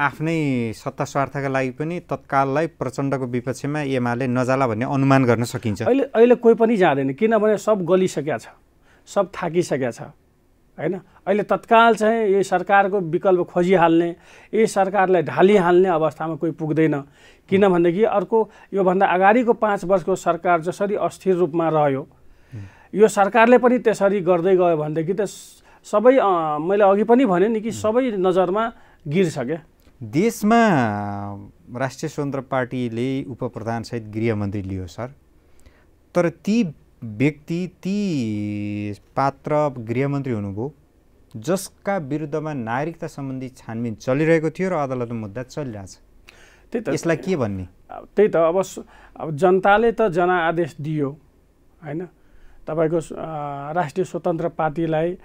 आफ्नै सत्ता स्वार्थका लागि पनि तत्काललाई प्रचण्डको विपक्षमा एमाले नजाला भन्ने अनुमान गर्न सकिन्छ अहिले अहिले कोही पनि जाँदैन किनभने सब गलिसकेका छ सब थाकिसकेका छ होइन अहिले तत्काल चाहिँ यही सरकारको विकल्प खोजिहाल्ने यही सरकारलाई ढालिहाल्ने अवस्थामा कोही पुग्दैन किनभनेदेखि अर्को योभन्दा अगाडिको पाँच वर्षको सरकार जसरी अस्थिर रूपमा रह्यो यो सरकारले पनि त्यसरी गर्दै गयो भनेदेखि त सबै मैले अघि पनि भने नि कि सबै नजरमा गिर्छ क्या देशमा राष्ट्रिय स्वतन्त्र पार्टीले उपप्रधानसहित गृहमन्त्री लियो सर तर ती व्यक्ति ती पात्र गृहमन्त्री हुनुभयो जसका विरुद्धमा नागरिकता सम्बन्धी छानबिन चलिरहेको थियो र अदालतमा मुद्दा चलिरहेछ त्यही त यसलाई के भन्ने त्यही त अब अब जनताले त जनादेश दियो होइन तपाईँको राष्ट्रिय स्वतन्त्र पार्टीलाई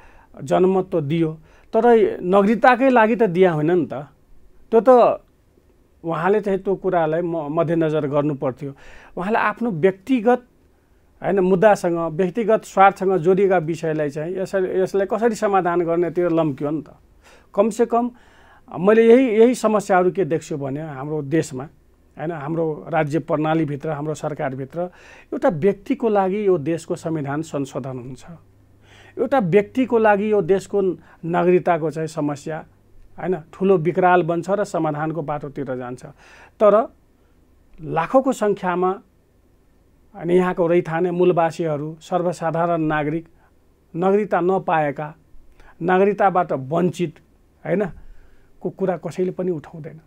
जनमत दियो तर नागरिकताकै लागि त दिया होइन नि त त्यो त उहाँले चाहिँ त्यो कुरालाई म मध्यनजर गर्नु पर्थ्यो उहाँले आफ्नो व्यक्तिगत होइन मुद्दासँग व्यक्तिगत स्वार्थसँग जोडिएका विषयलाई चाहिँ यसरी यसलाई कसरी समाधान गर्नेतिर लम्क्यो नि त कमसेकम मैले यही यही समस्याहरू के देख्छु भने हाम्रो देशमा होइन हाम्रो राज्य प्रणालीभित्र हाम्रो सरकारभित्र एउटा व्यक्तिको लागि यो देशको संविधान संशोधन हुन्छ एउटा व्यक्तिको लागि यो देशको नागरिकताको चाहिँ समस्या होइन ठुलो विकराल बन्छ र समाधानको बाटोतिर जान्छ तर लाखौँको सङ्ख्यामा अनि यहाँको रैथाने मूलवासीहरू सर्वसाधारण नागरिक नागरिकता नपाएका नागरिकताबाट वञ्चित होइन को कुरा कसैले पनि उठाउँदैन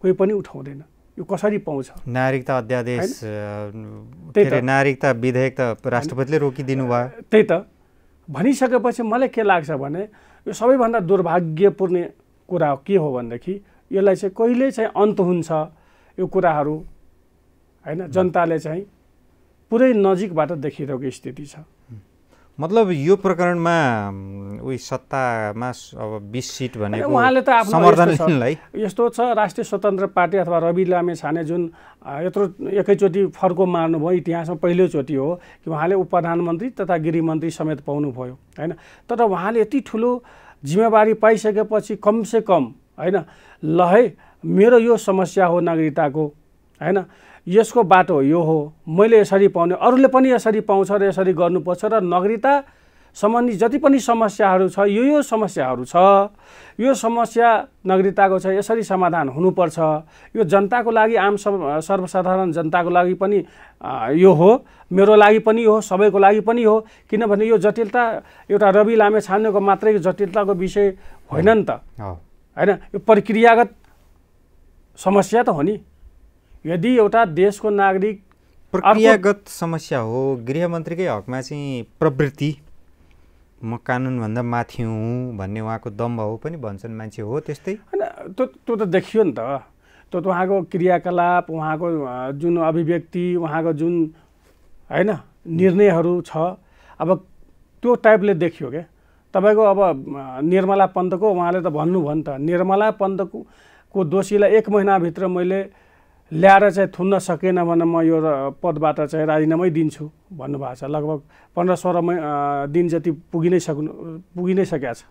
कोही पनि उठाउँदैन यो कसरी पाउँछ नागरिकता अध्यादेश नागरिकता विधेयक त राष्ट्रपतिले रोकिदिनु भयो त्यही त भनिसकेपछि मलाई के लाग्छ भने यो सबैभन्दा दुर्भाग्यपूर्ण कुरा के हो भनेदेखि यसलाई चाहिँ कहिले चाहिँ अन्त हुन्छ यो कुराहरू होइन जनताले चाहिँ पुरै नजिकबाट देखिरहेको स्थिति छ मतलब यो प्रकरणमा उही सत्तामा अब बिस सिट भनेको उहाँले त आफ्नो यस्तो छ राष्ट्रिय स्वतन्त्र पार्टी अथवा रवि लामे छाने जुन यत्रो एकैचोटि फर्को मार्नुभयो इतिहासमा पहिलोचोटि हो कि उहाँले उप प्रधानमन्त्री तथा गृहमन्त्री समेत पाउनुभयो होइन तर उहाँले यति ठुलो जिम्मेवारी पाइसकेपछि कमसे कम होइन ल है मेरो यो समस्या हो नागरिकताको होइन यसको बाटो यो हो मैले यसरी पाउने अरूले पनि यसरी पाउँछ र यसरी गर्नुपर्छ र नागरिकता सम्बन्धी जति पनि समस्याहरू छ यो यो समस्याहरू छ यो समस्या नागरिकताको छ यसरी समाधान हुनुपर्छ यो जनताको लागि आम सर्वसाधारण जनताको लागि पनि यो हो मेरो लागि पनि हो सबैको लागि पनि हो किनभने यो जटिलता एउटा रवि लामे छान्नेको मात्रै जटिलताको विषय होइन नि त होइन यो प्रक्रियागत समस्या त हो नि यदि एउटा देशको नागरिक प्रक्रियागत समस्या हो गृहमन्त्रीकै हकमा चाहिँ प्रवृत्ति म कानुनभन्दा माथि हुँ भन्ने उहाँको दम्भ हो पनि भन्छन् मान्छे हो त्यस्तै होइन त्यो त्यो त देखियो नि त त्यो त उहाँको क्रियाकलाप उहाँको जुन अभिव्यक्ति उहाँको जुन होइन निर्णयहरू छ अब त्यो टाइपले देखियो क्या तपाईँको अब निर्मला पन्तको उहाँले त भन्नुभयो नि त निर्मला पन्तको दोषीलाई एक महिनाभित्र मैले ल्याएर चाहिँ थुन्न सकेन भने म यो पदबाट चाहिँ राजीनामै दिन्छु भन्नुभएको छ लगभग पन्ध्र सोह्र दिन जति पुगि नै सक्नु पुगि नै सकेको छ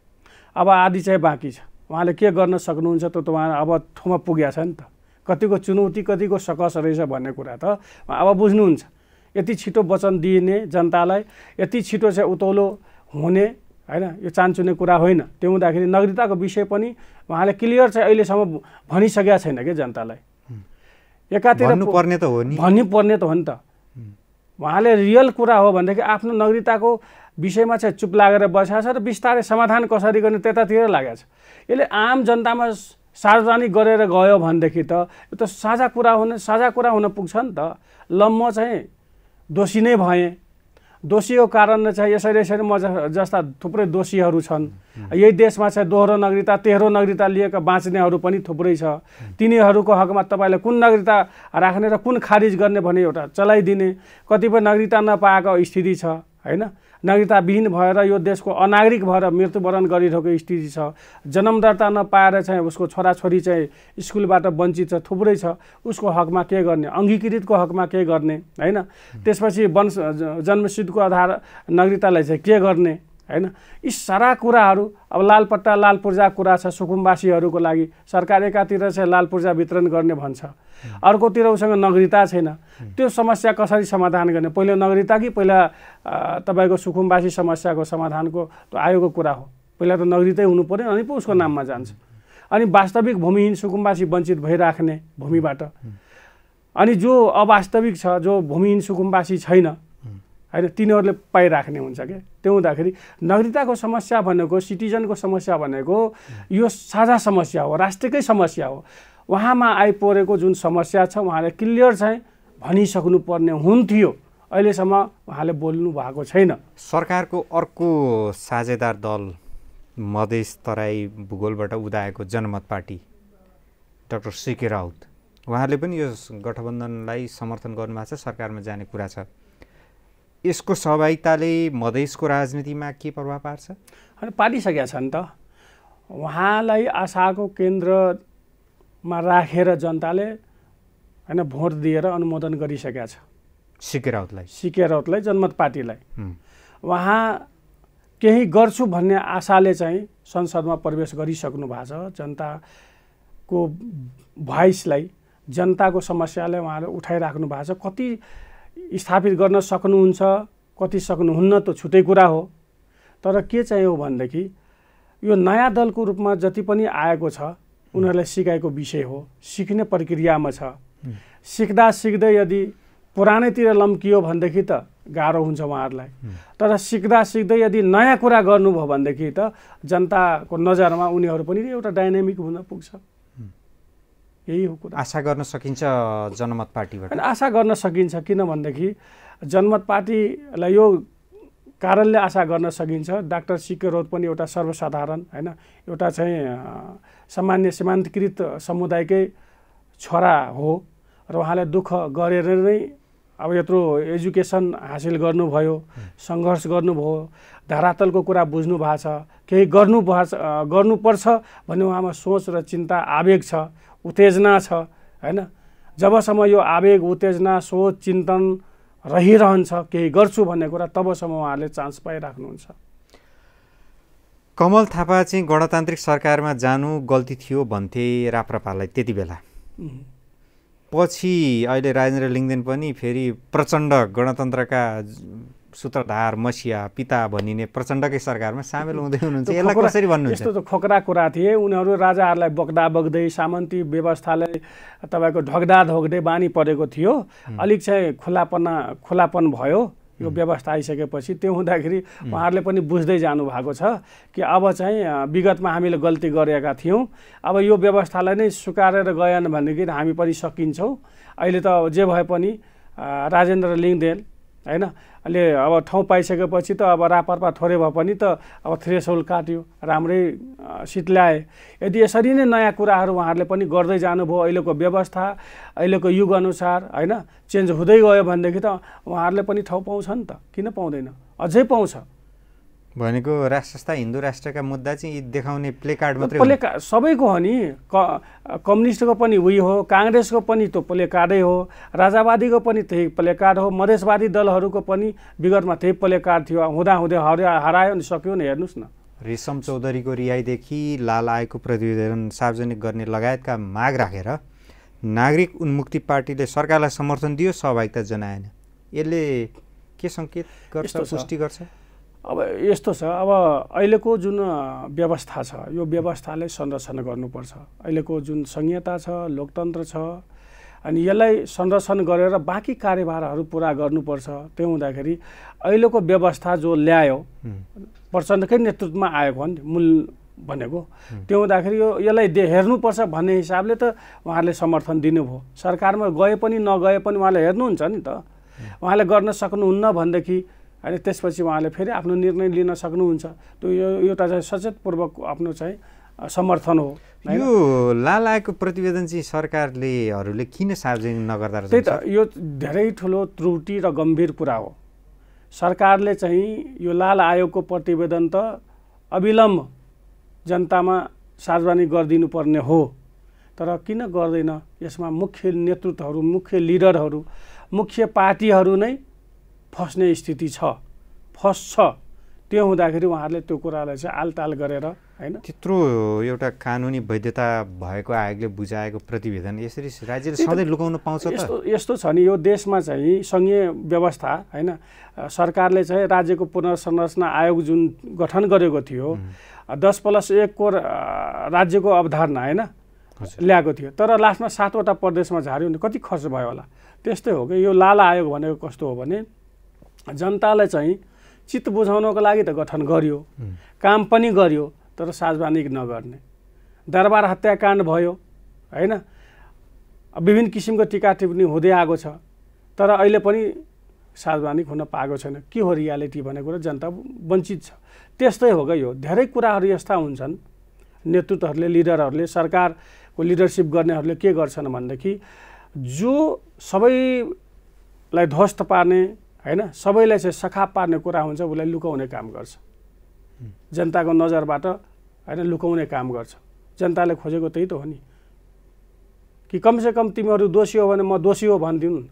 अब आधी चाहिँ बाँकी छ उहाँले के गर्न सक्नुहुन्छ त उहाँ अब ठाउँमा पुगेको छ नि त कतिको चुनौती कतिको सकस रहेछ भन्ने कुरा त अब बुझ्नुहुन्छ यति छिटो वचन दिइने जनतालाई यति छिटो चाहिँ उतौलो हुने होइन यो चान्चुने कुरा होइन त्यो हुँदाखेरि नागरिकताको विषय पनि उहाँले क्लियर चाहिँ अहिलेसम्म भनिसकेका छैन कि जनतालाई एकातिर पर्ने त हो नि भन्नु पर्ने त हो नि त उहाँले रियल कुरा हो भनेदेखि आफ्नो नागरिकताको विषयमा चाहिँ चुप लागेर बसेको छ र बिस्तारै समाधान कसरी गर्ने त्यतातिर लागेको छ यसले आम जनतामा सार्वजनिक गरेर गयो भनेदेखि त यो त साझा कुरा हुन साझा कुरा हुन पुग्छ नि त ल म चाहिँ दोषी नै भएँ दोषीको कारणले चाहिँ यसरी यसरी म जस्ता थुप्रै दोषीहरू छन् यही देशमा चाहिँ दोहोरो नागरिकता तेह्रो नागरिकता लिएका बाँच्नेहरू पनि थुप्रै छ तिनीहरूको हकमा तपाईँले कुन नागरिकता राख्ने र कुन खारिज गर्ने भन्ने एउटा चलाइदिने कतिपय नागरिकता नपाएको स्थिति छ होइन नागरिकताविहीन भएर यो देशको अनागरिक भएर मृत्युवरण गरिरहेको स्थिति छ जन्म दर्ता नपाएर चाहिँ उसको छोराछोरी चाहिँ स्कुलबाट वञ्चित छ थुप्रै छ उसको हकमा के गर्ने अङ्गीकृतको हकमा के गर्ने होइन त्यसपछि वंश जन्मसिद्धको आधार नागरिकतालाई चाहिँ के गर्ने होइन यी सारा कुराहरू अब लालपट्टा लाल पूर्जा कुरा छ सुकुम्बासीहरूको लागि सरकार एकातिर चाहिँ लाल पूर्जा वितरण गर्ने भन्छ अर्कोतिर उसँग नगरिता छैन त्यो समस्या कसरी समाधान गर्ने पहिला नगरिता कि पहिला तपाईँको सुकुम्बासी समस्याको समाधानको आयोगको कुरा हो पहिला त नगरितै हुनु पऱ्यो अनि पो उसको नाममा जान्छ अनि वास्तविक भूमिहीन सुकुम्बासी वञ्चित भइराख्ने भूमिबाट अनि जो अवास्तविक छ जो भूमिहीन सुकुम्बासी छैन होइन तिनीहरूले पाइराख्ने हुन्छ क्या त्यो हुँदाखेरि नागरिकताको समस्या भनेको सिटिजनको समस्या भनेको यो साझा समस्या हो राष्ट्रकै समस्या हो उहाँमा आइपरेको जुन समस्या छ उहाँले क्लियर चाहिँ पर्ने हुन्थ्यो अहिलेसम्म उहाँले बोल्नु भएको छैन सरकारको अर्को साझेदार दल मधेस तराई भूगोलबाट उदाएको जनमत पार्टी डाक्टर सिके राउत उहाँले पनि यो गठबन्धनलाई समर्थन गर्नुभएको छ सरकारमा जाने कुरा छ यसको सहभागिताले मधेसको राजनीतिमा के प्रभाव पार्छ होइन पारिसकेका छन् त उहाँलाई आशाको केन्द्रमा राखेर जनताले होइन भोट दिएर अनुमोदन गरिसकेका छ सिके राउतलाई सिके राउतलाई जनमत पार्टीलाई उहाँ केही गर्छु भन्ने आशाले चाहिँ संसदमा प्रवेश गरिसक्नु भएको छ जनताको भोइसलाई जनताको समस्यालाई उहाँले उठाइराख्नु भएको छ कति स्थापित गर्न सक्नुहुन्छ कति सक्नुहुन्न त छुट्टै कुरा हो तर के चाहियो भनेदेखि यो नयाँ दलको रूपमा जति पनि आएको छ उनीहरूलाई सिकाएको विषय हो सिक्ने प्रक्रियामा छ सिक्दा सिक्दै यदि पुरानैतिर लम्कियो भनेदेखि त गाह्रो हुन्छ उहाँहरूलाई तर सिक्दा सिक्दै यदि नयाँ कुरा गर्नुभयो भनेदेखि त जनताको नजरमा उनीहरू पनि एउटा डाइनामिक हुन पुग्छ यही हो आशा गर्न सकिन्छ जनमत पार्टीबाट आशा गर्न सकिन्छ किनभनेदेखि जनमत पार्टीलाई यो कारणले आशा गर्न सकिन्छ डाक्टर सिके रोत पनि एउटा सर्वसाधारण होइन एउटा चाहिँ सामान्य सीमान्तकृत समुदायकै छोरा हो र उहाँले दुःख गरेर नै अब यत्रो एजुकेसन हासिल गर्नुभयो सङ्घर्ष गर्नुभयो धरातलको कुरा बुझ्नु भएको छ केही गर्नु गर्नुपर्छ भन्ने उहाँमा सोच र चिन्ता आवेग छ उत्तेजना छ होइन जबसम्म यो आवेग उत्तेजना सोच चिन्तन रहिरहन्छ केही गर्छु भन्ने कुरा तबसम्म उहाँहरूले चान्स पाइराख्नुहुन्छ कमल थापा चाहिँ गणतान्त्रिक सरकारमा जानु गल्ती थियो भन्थे राप्रपालाई त्यति बेला पछि अहिले राजेन्द्र लिङ्गदेन पनि फेरि प्रचण्ड गणतन्त्रका सूत्रधार मसिया पिता भनिने प्रचण्डकै सरकारमा सामेल हुँदै हुनुहुन्छ यसलाई कसरी भन्नुहुन्छ यस्तो त खोक्रा कुरा थिए उनीहरू राजाहरूलाई बग्दा बग्दै सामन्ती व्यवस्थालाई तपाईँको ढग्दा ढोग्दै बानी परेको थियो अलिक चाहिँ खुलापना खुलापन भयो यो व्यवस्था आइसकेपछि त्यो हुँदाखेरि उहाँहरूले पनि बुझ्दै जानुभएको छ कि अब चाहिँ विगतमा हामीले गल्ती गरेका थियौँ अब यो व्यवस्थालाई नै सुकारेर गएन भनेदेखि हामी पनि सकिन्छौँ अहिले त जे भए पनि राजेन्द्र लिङदेन होइन अहिले अब ठाउँ पाइसकेपछि त अब रापरपा थोरै भए पनि त अब थ्रेस होल काट्यो राम्रै सिट ल्याए यदि यसरी नै नयाँ कुराहरू उहाँहरूले पनि गर्दै जानुभयो अहिलेको व्यवस्था अहिलेको युगअनुसार होइन चेन्ज हुँदै गयो भनेदेखि त उहाँहरूले पनि ठाउँ पाउँछ नि त किन पाउँदैन अझै पाउँछ भनेको राष्ट्र संस्था हिन्दू राष्ट्रका मुद्दा चाहिँ यी देखाउने प्लेकार्ड मात्रै प्लेका सबैको हो नि कम्युनिस्टको पनि उही हो काङ्ग्रेसको पनि त्यो प्लेकार्डै हो राजावादीको पनि त्यही प्लेकार्ड हो मधेसवादी दलहरूको पनि विगतमा त्यही प्लेकार्ड थियो हुँदाहुँदै हरा हरायो नि सक्यो नि हेर्नुहोस् न रेशम चौधरीको रिहाइदेखि लाल आएको प्रतिवेदन सार्वजनिक गर्ने लगायतका माग राखेर नागरिक उन्मुक्ति पार्टीले सरकारलाई समर्थन दियो सहभागिता जनाएन यसले के सङ्केत गर्छ पुष्टि गर्छ अब यस्तो छ अब अहिलेको जुन व्यवस्था छ यो व्यवस्थालाई संरक्षण गर्नुपर्छ अहिलेको जुन संहिता छ लोकतन्त्र छ अनि यसलाई संरक्षण गरेर बाँकी कार्यभारहरू पुरा गर्नुपर्छ त्यो हुँदाखेरि अहिलेको व्यवस्था जो ल्यायो प्रचण्डकै नेतृत्वमा आएको हो नि मूल भनेको त्यो हुँदाखेरि यो यसलाई हेर्नुपर्छ भन्ने हिसाबले त उहाँहरूले समर्थन दिनुभयो सरकारमा गए पनि नगए पनि उहाँले हेर्नुहुन्छ नि त उहाँले गर्न सक्नुहुन्न भनेदेखि अनि त्यसपछि उहाँले फेरि आफ्नो निर्णय लिन सक्नुहुन्छ त्यो यो एउटा चाहिँ सचेतपूर्वक आफ्नो चाहिँ समर्थन हो यो लालाको प्रतिवेदन चाहिँ सरकारलेहरूले किन सार्वजनिक नगर्दा त्यही त यो धेरै ठुलो त्रुटि र गम्भीर कुरा हो सरकारले चाहिँ यो लाल आयोगको प्रतिवेदन त अविलम्ब जनतामा सार्वजनिक पर्ने हो तर किन गर्दैन यसमा मुख्य नेतृत्वहरू मुख्य लिडरहरू मुख्य पार्टीहरू नै फस्ने स्थिति छ फस्छ त्यो हुँदाखेरि उहाँहरूले त्यो कुरालाई चाहिँ आलताल गरेर होइन त्यत्रो एउटा कानुनी वैधता भएको आयोगले बुझाएको प्रतिवेदन यसरी राज्यले सधैँ लुकाउन पाउँछ यस्तो यस्तो छ नि यो देशमा चाहिँ सङ्घीय व्यवस्था होइन सरकारले चाहिँ राज्यको पुनर्संरचना आयोग जुन गठन गरेको थियो दस प्लस एकको राज्यको अवधारणा होइन ल्याएको थियो तर लास्टमा सातवटा प्रदेशमा झार्यो भने कति खर्च भयो होला त्यस्तै हो कि यो लाला आयोग भनेको कस्तो हो भने जनतालाई चाहिँ चित्त बुझाउनको लागि त गठन गरियो काम पनि गरियो तर सार्वजनिक नगर्ने दरबार हत्याकाण्ड भयो होइन विभिन्न किसिमको टिका टिप्पणी हुँदै आएको छ तर अहिले पनि सार्वजनिक हुन पाएको छैन के हो रियालिटी भन्ने कुरा जनता वञ्चित छ त्यस्तै हो यो धेरै कुराहरू यस्ता हुन्छन् नेतृत्वहरूले लिडरहरूले सरकारको लिडरसिप गर्नेहरूले के गर्छन् भनेदेखि जो सबैलाई ध्वस्त पार्ने होइन सबैलाई चाहिँ सखा पार्ने कुरा हुन्छ उसलाई लुकाउने काम गर्छ जनताको नजरबाट होइन लुकाउने काम गर्छ जनताले खोजेको त्यही त हो नि कि कमसेकम तिमीहरू दोषी हो भने म दोषी हो भनिदिउन्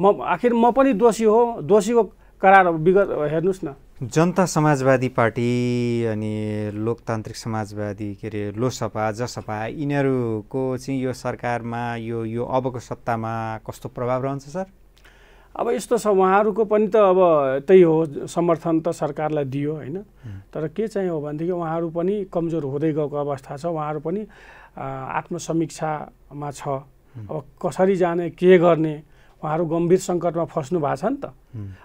म आखिर म पनि दोषी हो दोषीको करार विगत हेर्नुहोस् न जनता समाजवादी पार्टी अनि लोकतान्त्रिक समाजवादी के अरे लोसपा जसपा यिनीहरूको चाहिँ यो सरकारमा यो यो अबको सत्तामा कस्तो प्रभाव रहन्छ सर अब यस्तो छ उहाँहरूको पनि त अब त्यही हो समर्थन त सरकारलाई दियो होइन तर के चाहिँ हो भनेदेखि उहाँहरू पनि कमजोर हुँदै गएको अवस्था छ उहाँहरू पनि आत्मसमीक्षामा छ अब कसरी जाने के गर्ने उहाँहरू गम्भीर सङ्कटमा फस्नु भएको छ नि त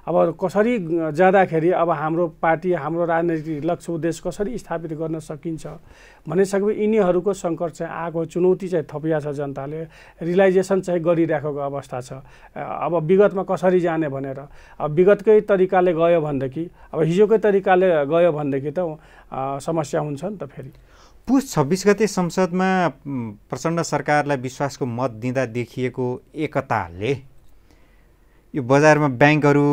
अब कसरी जाँदाखेरि अब हाम्रो पार्टी हाम्रो राजनैतिक लक्ष्य उद्देश्य कसरी स्थापित गर्न सकिन्छ भनिसकेपछि यिनीहरूको सङ्कट चाहिँ आएको चुनौती चाहिँ थपिया छ जनताले रियलाइजेसन चाहिँ गरिराखेको अवस्था छ अब विगतमा कसरी जाने भनेर अब विगतकै तरिकाले गयो भनेदेखि अब हिजोकै तरिकाले गयो भनेदेखि त समस्या हुन्छ नि त फेरि पुस छब्बिस गते संसदमा प्रचण्ड सरकारलाई विश्वासको मत दिँदा देखिएको एकताले यो बजारमा ब्याङ्कहरू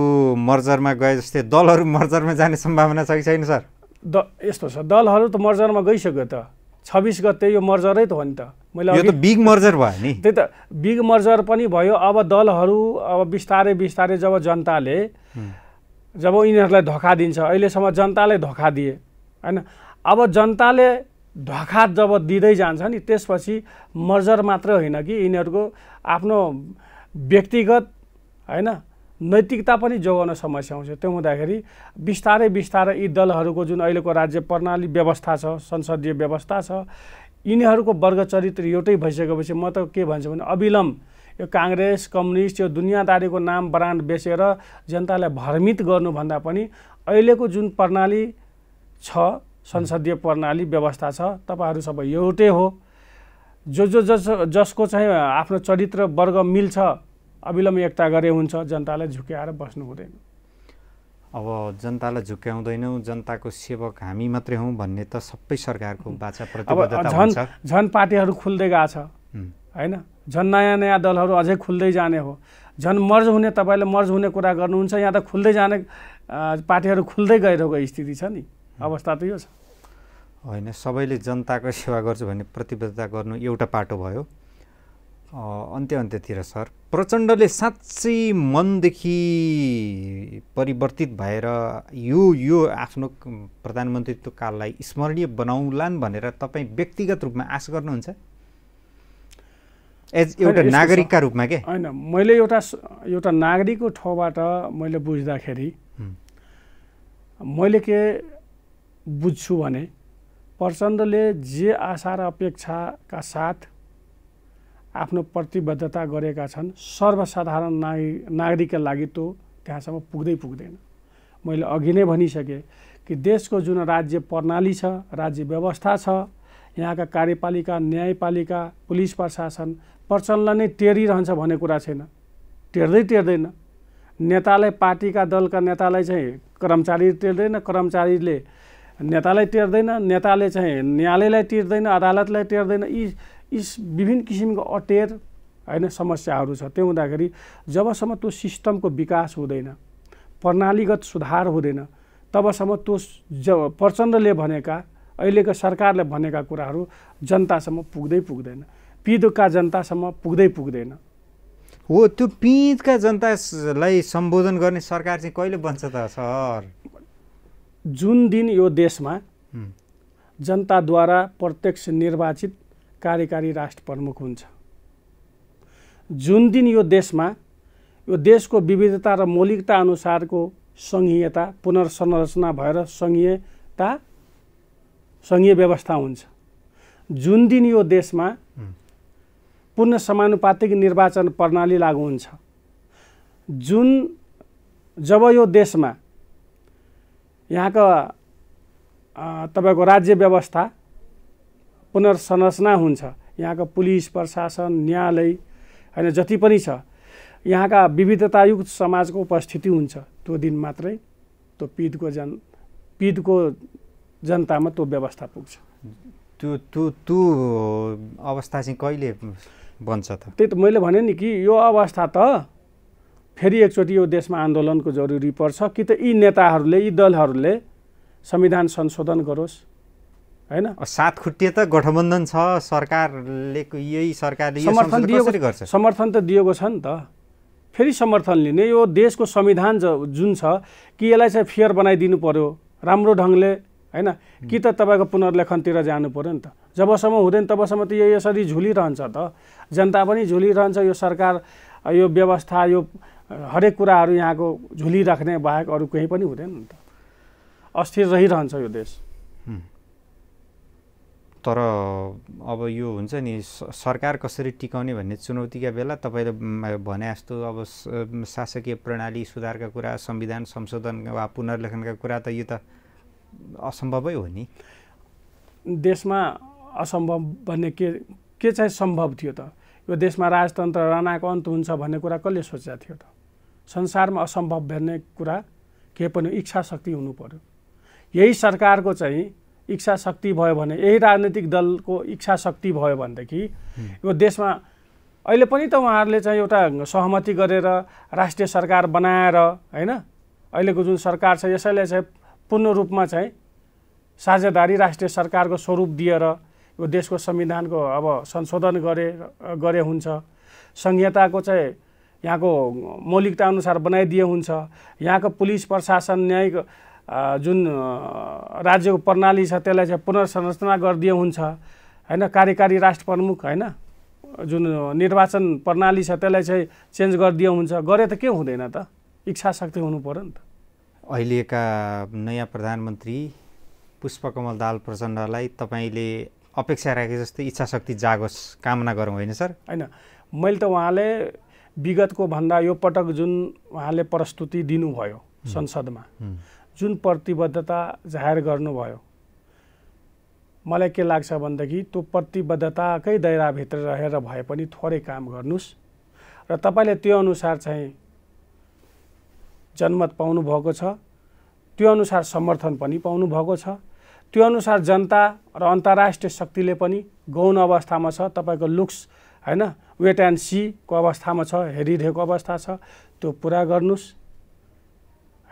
मर्जरमा गए जस्तै दलहरू मर्जरमा जाने सम्भावना छ कि छैन सर द यस्तो छ दलहरू त मर्जरमा गइसक्यो त छब्बिस गते यो मर्जरै त हो नि त मैले यो त बिग मर्जर भयो नि त्यही त बिग मर्जर पनि भयो अब दलहरू अब बिस्तारै बिस्तारै जब जनताले जब यिनीहरूलाई धोका दिन्छ अहिलेसम्म जनताले धोका दिए होइन अब जनताले धोका जब दिँदै जान्छ नि त्यसपछि मर्जर मात्र होइन कि यिनीहरूको आफ्नो व्यक्तिगत होइन नैतिकता पनि जोगाउन समस्या आउँछ त्यो हुँदाखेरि बिस्तारै बिस्तारै यी दलहरूको जुन अहिलेको राज्य प्रणाली व्यवस्था छ संसदीय व्यवस्था छ यिनीहरूको वर्गचरित्र एउटै भइसकेपछि म त के भन्छु भने अविलम्ब यो काङ्ग्रेस कम्युनिस्ट यो दुनियाँदारीको नाम ब्रान्ड बेचेर जनतालाई भ्रमित गर्नुभन्दा पनि अहिलेको जुन प्रणाली छ संसदीय प्रणाली व्यवस्था छ तपाईँहरू सबै एउटै हो जो जो जस जसको चाहिँ आफ्नो चरित्र वर्ग मिल्छ अविलम्ब एकता गरे हुन्छ जनतालाई झुक्याएर बस्नु हुँदैन अब जनतालाई झुक्याउँदैनौँ जनताको सेवक हामी मात्रै हौँ भन्ने त सबै सरकारको बाचा झन् झन् पार्टीहरू खुल्दै गएको छ होइन झन् नयाँ नयाँ दलहरू अझै खुल्दै जाने हो झन् मर्ज हुने तपाईँले मर्ज हुने कुरा गर्नुहुन्छ यहाँ त खुल्दै जाने पार्टीहरू खुल्दै गइरहेको स्थिति छ नि अवस्था त यो छ होइन सबैले जनताको सेवा गर्छु भन्ने प्रतिबद्धता गर्नु एउटा पाटो भयो अन्त्य अन्त्यतिर सर प्रचण्डले साँच्चै मनदेखि परिवर्तित भएर यो यो आफ्नो प्रधानमन्त्रीत्व काललाई स्मरणीय बनाउलान् भनेर तपाईँ व्यक्तिगत रूपमा आश गर्नुहुन्छ एज एउटा नागरिकका रूपमा के होइन मैले एउटा एउटा नागरिकको ठाउँबाट मैले बुझ्दाखेरि मैले के बुझ्छु भने प्रचण्डले जे आशा र अपेक्षाका साथ आफ्नो प्रतिबद्धता गरेका छन् सर्वसाधारण नागरिक नागरिकका लागि त्यो त्यहाँसम्म पुग्दै पुग्दैन मैले अघि नै भनिसकेँ कि देशको जुन राज्य प्रणाली छ राज्य व्यवस्था छ यहाँका कार्यपालिका न्यायपालिका पुलिस प्रशासन प्रचलन नै टेरिरहन्छ भन्ने कुरा छैन टेर्दै टेर्दैन नेतालाई पार्टीका दलका नेतालाई चाहिँ कर्मचारी टेर्दैन कर्मचारीले नेतालाई टेर्दैन नेताले चाहिँ न्यायालयलाई टेर्दैन अदालतलाई टेर्दैन यी यी विभिन्न किसिमको अटेर होइन समस्याहरू छ त्यो हुँदाखेरि जबसम्म त्यो सिस्टमको विकास हुँदैन प्रणालीगत सुधार हुँदैन तबसम्म त्यो जब प्रचण्डले भनेका अहिलेको सरकारले भनेका कुराहरू जनतासम्म पुग्दै पुग्दैन पिँधका जनतासम्म पुग्दै पुग्दैन हो त्यो पिँधका जनतालाई सम्बोधन गर्ने सरकार चाहिँ कहिले बन्छ त सर जुन दिन यो देशमा जनताद्वारा प्रत्यक्ष निर्वाचित कार्यकारी राष्ट्र प्रमुख हुन्छ जुन दिन यो देशमा यो देशको विविधता र मौलिकता अनुसारको सङ्घीयता पुनर्संरचना भएर सङ्घीयता सङ्घीय व्यवस्था हुन्छ जुन दिन यो देशमा पूर्ण समानुपातिक निर्वाचन प्रणाली लागू हुन्छ जुन जब यो देशमा यहाँका तपाईँको राज्य व्यवस्था पुनर्संरचना हुन्छ यहाँको पुलिस प्रशासन न्यायालय होइन जति पनि छ यहाँका विविधतायुक्त समाजको उपस्थिति हुन्छ त्यो दिन मात्रै त्यो पिदको जन पिदको जनतामा त्यो व्यवस्था पुग्छ त्यो त्यो त्यो अवस्था चाहिँ कहिले बन्छ त त्यही त मैले भने नि कि यो अवस्था त फेरि एकचोटि यो देशमा आन्दोलनको जरुरी पर्छ कि त यी नेताहरूले यी दलहरूले संविधान संशोधन गरोस् होइन सात खुट्टे त गठबन्धन छ सरकारले यही सरकारले समर्थन दिएको गर्छ समर्थन त दिएको छ नि त फेरि समर्थन लिने यो देशको संविधान जुन छ कि यसलाई चाहिँ फेयर बनाइदिनु पऱ्यो राम्रो ढङ्गले होइन कि त तपाईँको पुनर्लेखनतिर जानु पऱ्यो नि त जबसम्म हुँदैन तबसम्म त यो यसरी झुलिरहन्छ त जनता पनि झुलिरहन्छ यो सरकार यो व्यवस्था यो हरेक कुराहरू यहाँको झुलिराख्ने बाहेक अरू केही पनि हुँदैन नि त अस्थिर रहिरहन्छ यो देश तर अब यो हुन्छ नि सरकार कसरी टिकाउने भन्ने चुनौतीका बेला तपाईँले भने जस्तो अब शासकीय प्रणाली सुधारका कुरा संविधान संशोधन वा पुनर्लेखनका कुरा त यो त असम्भवै हो नि देशमा असम्भव भन्ने के के चाहिँ सम्भव थियो त यो देशमा राजतन्त्र राणाको अन्त हुन्छ भन्ने कुरा कसले सोचेको थियो त संसारमा असम्भव भन्ने कुरा के पनि इच्छा शक्ति हुनु पऱ्यो यही सरकारको चाहिँ इच्छा शक्ति भयो भने यही राजनैतिक दलको इच्छा शक्ति भयो भनेदेखि यो देशमा अहिले पनि त उहाँहरूले चाहिँ एउटा सहमति गरेर राष्ट्रिय सरकार बनाएर होइन अहिलेको जुन सरकार छ यसैले चाहिँ पूर्ण रूपमा चाहिँ साझेदारी राष्ट्रिय सरकारको स्वरूप दिएर यो देशको संविधानको अब संशोधन गरे गरे हुन्छ संहिताको चाहिँ यहाँको मौलिकता अनुसार बनाइदिए हुन्छ यहाँको पुलिस प्रशासन न्यायिक जुन राज्यको प्रणाली छ त्यसलाई चाहिँ पुनर्संरचना गरिदिए हुन्छ होइन कार्यकारी राष्ट्र प्रमुख होइन जुन निर्वाचन प्रणाली छ त्यसलाई चाहिँ चेन्ज गरिदिए हुन्छ गरे त के हुँदैन त इच्छा शक्ति हुनु पऱ्यो नि त अहिलेका नयाँ प्रधानमन्त्री पुष्पकमल दाल प्रचण्डलाई तपाईँले अपेक्षा राखे जस्तै इच्छा शक्ति जागोस् कामना गरौँ होइन सर होइन मैले त उहाँले विगतको भन्दा यो पटक जुन उहाँले प्रस्तुति दिनुभयो संसदमा जुन प्रतिबद्धता जाहेर गर्नुभयो मलाई के लाग्छ भनेदेखि त्यो प्रतिबद्धताकै दायराभित्र रहेर भए पनि थोरै काम गर्नुहोस् र तपाईँले त्यो अनुसार चाहिँ जनमत पाउनुभएको छ त्यो अनुसार समर्थन पनि पाउनुभएको छ त्यो अनुसार जनता र अन्तर्राष्ट्रिय शक्तिले पनि गौन अवस्थामा छ तपाईँको लुक्स होइन वेट एन्ड सीको अवस्थामा छ हेरिरहेको अवस्था छ त्यो पुरा गर्नुहोस्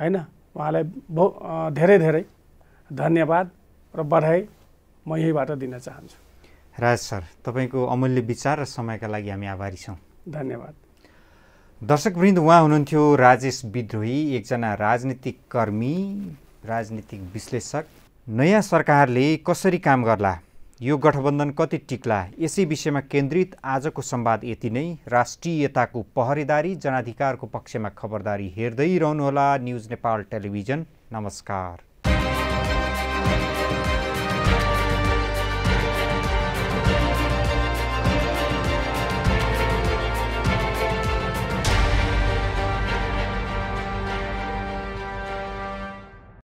होइन उहाँलाई बहु धेरै धेरै धन्यवाद र बधाई म यहीबाट दिन चाहन्छु राज सर तपाईँको अमूल्य विचार र समयका लागि हामी आभारी छौँ धन्यवाद दर्शकवृन्द उहाँ हुनुहुन्थ्यो राजेश विद्रोही एकजना राजनीतिक कर्मी राजनीतिक विश्लेषक नयाँ सरकारले कसरी काम गर्ला यो गठबन्धन कति टिक्ला यसै विषयमा केन्द्रित आजको संवाद यति नै राष्ट्रियताको पहरेदारी जनाधिकारको पक्षमा खबरदारी हेर्दै रहनुहोला न्युज नेपाल टेलिभिजन नमस्कार